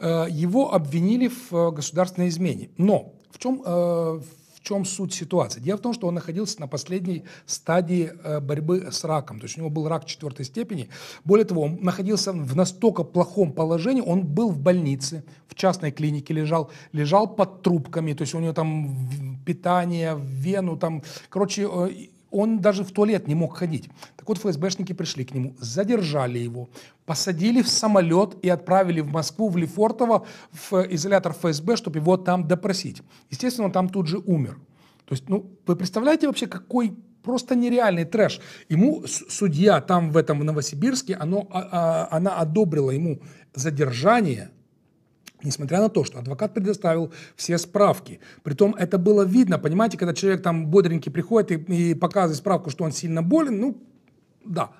его обвинили в государственной измене. Но в чем э, чем суть ситуации? Дело в том, что он находился на последней стадии э, борьбы с раком. То есть у него был рак четвертой степени. Более того, он находился в настолько плохом положении, он был в больнице, в частной клинике лежал, лежал под трубками. То есть у него там питание, вену, там, короче, э, он даже в туалет не мог ходить. Так вот, ФСБшники пришли к нему, задержали его, посадили в самолет и отправили в Москву, в Лефортово, в изолятор ФСБ, чтобы его там допросить. Естественно, он там тут же умер. То есть, ну, вы представляете вообще, какой просто нереальный трэш. Ему судья там в этом в Новосибирске, оно, а, а, она одобрила ему задержание – Несмотря на то, что адвокат предоставил все справки. Притом это было видно, понимаете, когда человек там бодренький приходит и, и показывает справку, что он сильно болен, ну, да,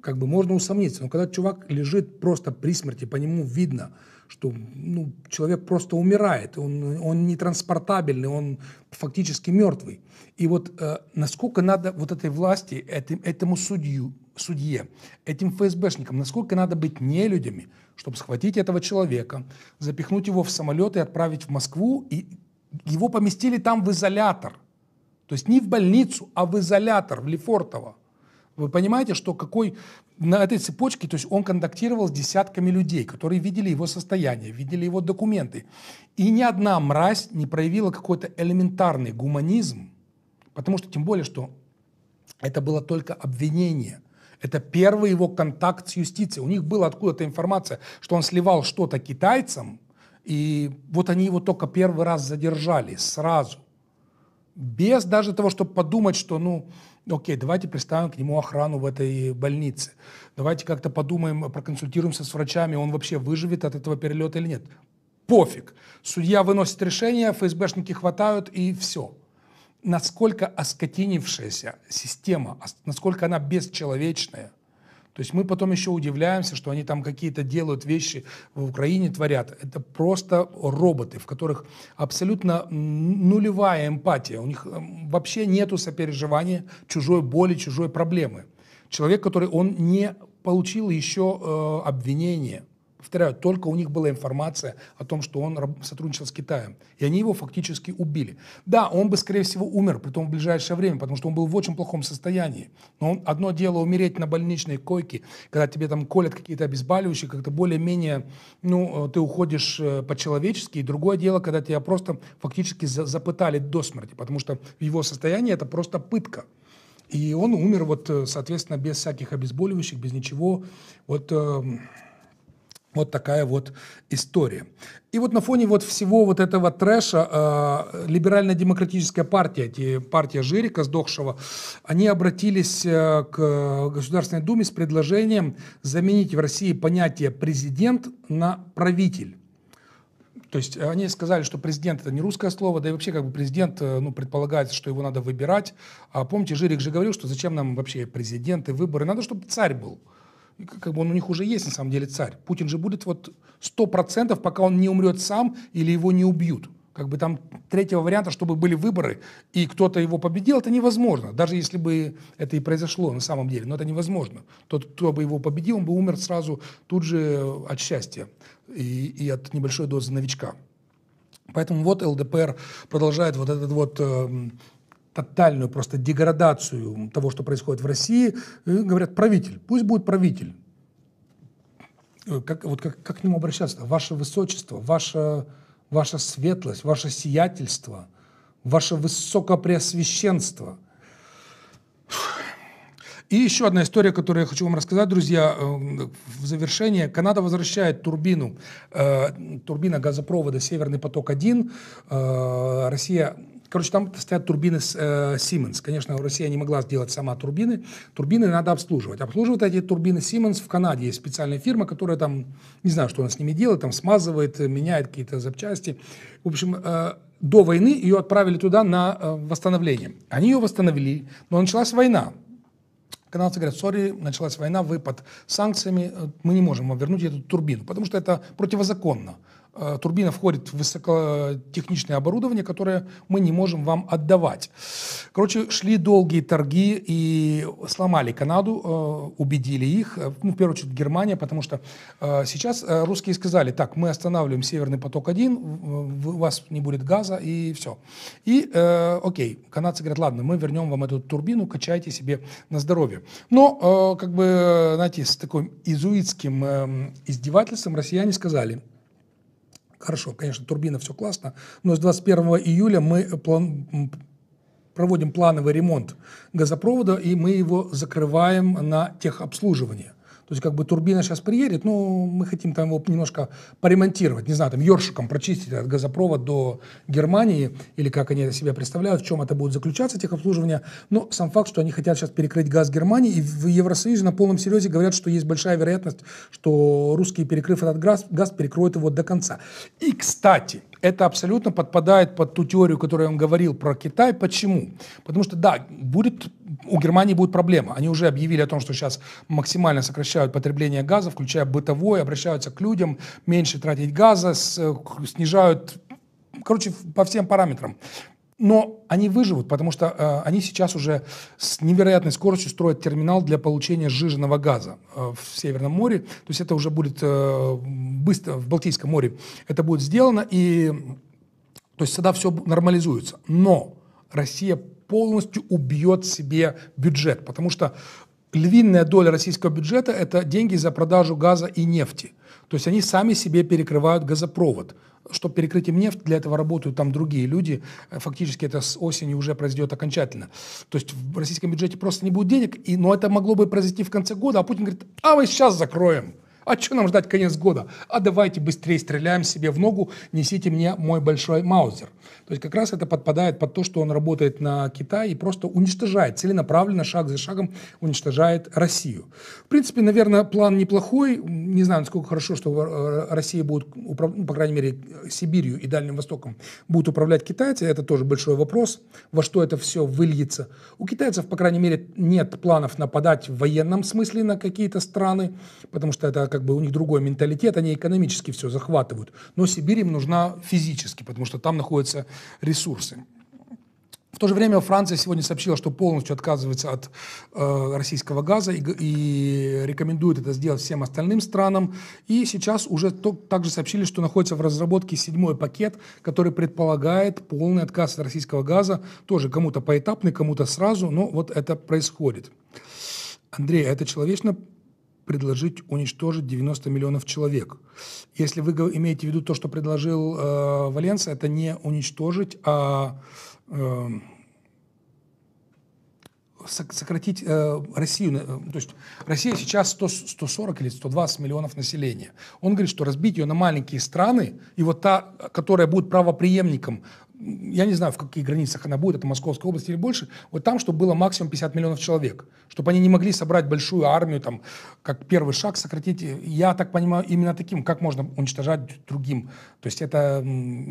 как бы можно усомниться. Но когда чувак лежит просто при смерти, по нему видно, что ну, человек просто умирает, он, он не транспортабельный, он фактически мертвый. И вот э, насколько надо вот этой власти, этим, этому судью, судье, этим ФСБшникам, насколько надо быть нелюдями, чтобы схватить этого человека, запихнуть его в самолет и отправить в Москву. И его поместили там в изолятор. То есть не в больницу, а в изолятор, в Лефортово. Вы понимаете, что какой на этой цепочке, то есть он контактировал с десятками людей, которые видели его состояние, видели его документы. И ни одна мразь не проявила какой-то элементарный гуманизм, потому что тем более, что это было только обвинение. Это первый его контакт с юстицией. У них была откуда-то информация, что он сливал что-то китайцам, и вот они его только первый раз задержали сразу. Без даже того, чтобы подумать, что, ну, окей, давайте представим к нему охрану в этой больнице. Давайте как-то подумаем, проконсультируемся с врачами, он вообще выживет от этого перелета или нет. Пофиг. Судья выносит решение, ФСБшники хватают и все насколько оскотинившаяся система, насколько она бесчеловечная. То есть мы потом еще удивляемся, что они там какие-то делают вещи в Украине, творят. Это просто роботы, в которых абсолютно нулевая эмпатия. У них эм, вообще нету сопереживания чужой боли, чужой проблемы. Человек, который он не получил еще э, обвинение – Повторяю, только у них была информация о том, что он сотрудничал с Китаем. И они его фактически убили. Да, он бы, скорее всего, умер, при том в ближайшее время, потому что он был в очень плохом состоянии. Но он, одно дело умереть на больничной койке, когда тебе там колят какие-то обезболивающие, как-то более-менее, ну, э, ты уходишь э, по-человечески. И другое дело, когда тебя просто фактически за запытали до смерти, потому что в его состоянии это просто пытка. И он умер, вот, э, соответственно, без всяких обезболивающих, без ничего. Вот э, вот такая вот история. И вот на фоне вот всего вот этого трэша э, либерально-демократическая партия, партия Жирика, сдохшего, они обратились э, к Государственной Думе с предложением заменить в России понятие «президент» на «правитель». То есть э, они сказали, что президент это не русское слово, да и вообще как бы президент, э, ну, предполагается, что его надо выбирать. А помните, Жирик же говорил, что зачем нам вообще президенты, выборы, надо, чтобы царь был как бы он у них уже есть на самом деле царь. Путин же будет вот сто процентов, пока он не умрет сам или его не убьют. Как бы там третьего варианта, чтобы были выборы, и кто-то его победил, это невозможно. Даже если бы это и произошло на самом деле, но это невозможно. Тот, кто бы его победил, он бы умер сразу тут же э, от счастья и, и от небольшой дозы новичка. Поэтому вот ЛДПР продолжает вот этот вот э, тотальную просто деградацию того, что происходит в России, э, говорят, правитель, пусть будет правитель. Э, как, вот как, как к нему обращаться? Ваше высочество, ваша ваша светлость, ваше сиятельство, ваше высокопреосвященство. И еще одна история, которую я хочу вам рассказать, друзья, э, в завершение. Канада возвращает турбину, турбина газопровода «Северный поток-1». Россия Короче, там стоят турбины с, э, Siemens. Конечно, Россия не могла сделать сама турбины. Турбины надо обслуживать. Обслуживают эти турбины Siemens в Канаде. Есть специальная фирма, которая там, не знаю, что она с ними делает, там смазывает, э, меняет какие-то запчасти. В общем, э, до войны ее отправили туда на э, восстановление. Они ее восстановили, но началась война. Канадцы говорят, сори, началась война, вы под санкциями, э, мы не можем вам вернуть эту турбину, потому что это противозаконно. Э, турбина входит в высокотехничное оборудование, которое мы не можем вам отдавать. Короче, шли долгие торги и сломали Канаду, э, убедили их, э, ну, в первую очередь Германия, потому что сейчас русские сказали, так, мы останавливаем «Северный поток-1», у вас не будет газа и все. И, э, окей, канадцы говорят, ладно, мы вернем вам эту турбину, качайте себе на здоровье. Но, э, как бы, знаете, с таким изуитским э, эм, издевательством россияне сказали – Хорошо, конечно, турбина, все классно, но с 21 июля мы план, проводим плановый ремонт газопровода, и мы его закрываем на техобслуживание. То есть как бы турбина сейчас приедет, но ну, мы хотим там его немножко поремонтировать, не знаю, там ершиком прочистить этот газопровод до Германии, или как они это себя представляют, в чем это будет заключаться, техобслуживание. Но сам факт, что они хотят сейчас перекрыть газ Германии, и в Евросоюзе на полном серьезе говорят, что есть большая вероятность, что русские, перекрыв этот газ, газ перекроют его до конца. И, кстати, это абсолютно подпадает под ту теорию, которую я вам говорил про Китай. Почему? Потому что, да, будет, у Германии будет проблема. Они уже объявили о том, что сейчас максимально сокращают потребление газа, включая бытовое, обращаются к людям, меньше тратить газа, э, снижают короче, по всем параметрам. Но они выживут, потому что э, они сейчас уже с невероятной скоростью строят терминал для получения сжиженного газа э, в Северном море. То есть это уже будет э, быстро в Балтийском море. Это будет сделано, и то есть тогда все нормализуется. Но Россия полностью убьет себе бюджет, потому что львиная доля российского бюджета – это деньги за продажу газа и нефти – то есть они сами себе перекрывают газопровод. Чтобы перекрыть им нефть, для этого работают там другие люди. Э, фактически это с осени уже произойдет окончательно. То есть в российском бюджете просто не будет денег, и, но это могло бы произойти в конце года, а Путин говорит, а мы сейчас закроем. А что нам ждать конец года? А давайте быстрее стреляем себе в ногу, несите мне мой большой маузер. То есть как раз это подпадает под то, что он работает на Китай и просто уничтожает, целенаправленно, шаг за шагом уничтожает Россию. В принципе, наверное, план неплохой. Не знаю, насколько хорошо, что э, Россия будет, ну, по крайней мере, Сибирью и Дальним Востоком будут управлять китайцы. Это тоже большой вопрос, во что это все выльется. У китайцев, по крайней мере, нет планов нападать в военном смысле на какие-то страны, потому что это как бы у них другой менталитет, они экономически все захватывают. Но Сибирь им нужна физически, потому что там находятся ресурсы. В то же время Франция сегодня сообщила, что полностью отказывается от э, российского газа и, и рекомендует это сделать всем остальным странам. И сейчас уже то, также сообщили, что находится в разработке седьмой пакет, который предполагает полный отказ от российского газа. Тоже кому-то поэтапный, кому-то сразу, но вот это происходит. Андрей, а это человечно предложить уничтожить 90 миллионов человек. Если вы имеете в виду то, что предложил э, Валенса, это не уничтожить, а э, сократить э, Россию. Э, то есть Россия сейчас 100, 140 или 120 миллионов населения. Он говорит, что разбить ее на маленькие страны, и вот та, которая будет правоприемником я не знаю, в каких границах она будет, это Московская область или больше, вот там, чтобы было максимум 50 миллионов человек, чтобы они не могли собрать большую армию, там, как первый шаг сократить, я так понимаю, именно таким, как можно уничтожать другим. То есть это,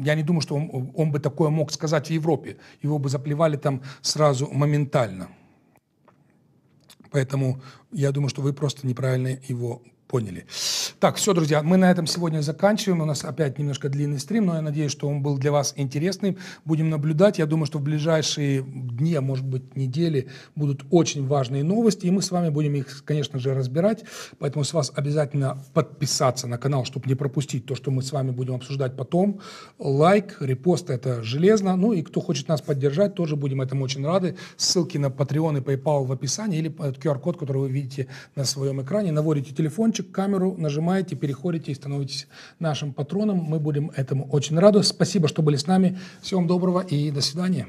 я не думаю, что он, он бы такое мог сказать в Европе, его бы заплевали там сразу моментально. Поэтому я думаю, что вы просто неправильно его поняли. Так, все, друзья, мы на этом сегодня заканчиваем. У нас опять немножко длинный стрим, но я надеюсь, что он был для вас интересным. Будем наблюдать. Я думаю, что в ближайшие дни, а может быть недели, будут очень важные новости, и мы с вами будем их, конечно же, разбирать. Поэтому с вас обязательно подписаться на канал, чтобы не пропустить то, что мы с вами будем обсуждать потом. Лайк, репост – это железно. Ну и кто хочет нас поддержать, тоже будем этому очень рады. Ссылки на Patreon и PayPal в описании или QR-код, который вы видите на своем экране. Наводите телефончик, колокольчик, камеру, нажимаете, переходите и становитесь нашим патроном. Мы будем этому очень рады. Спасибо, что были с нами. Всем доброго и до свидания.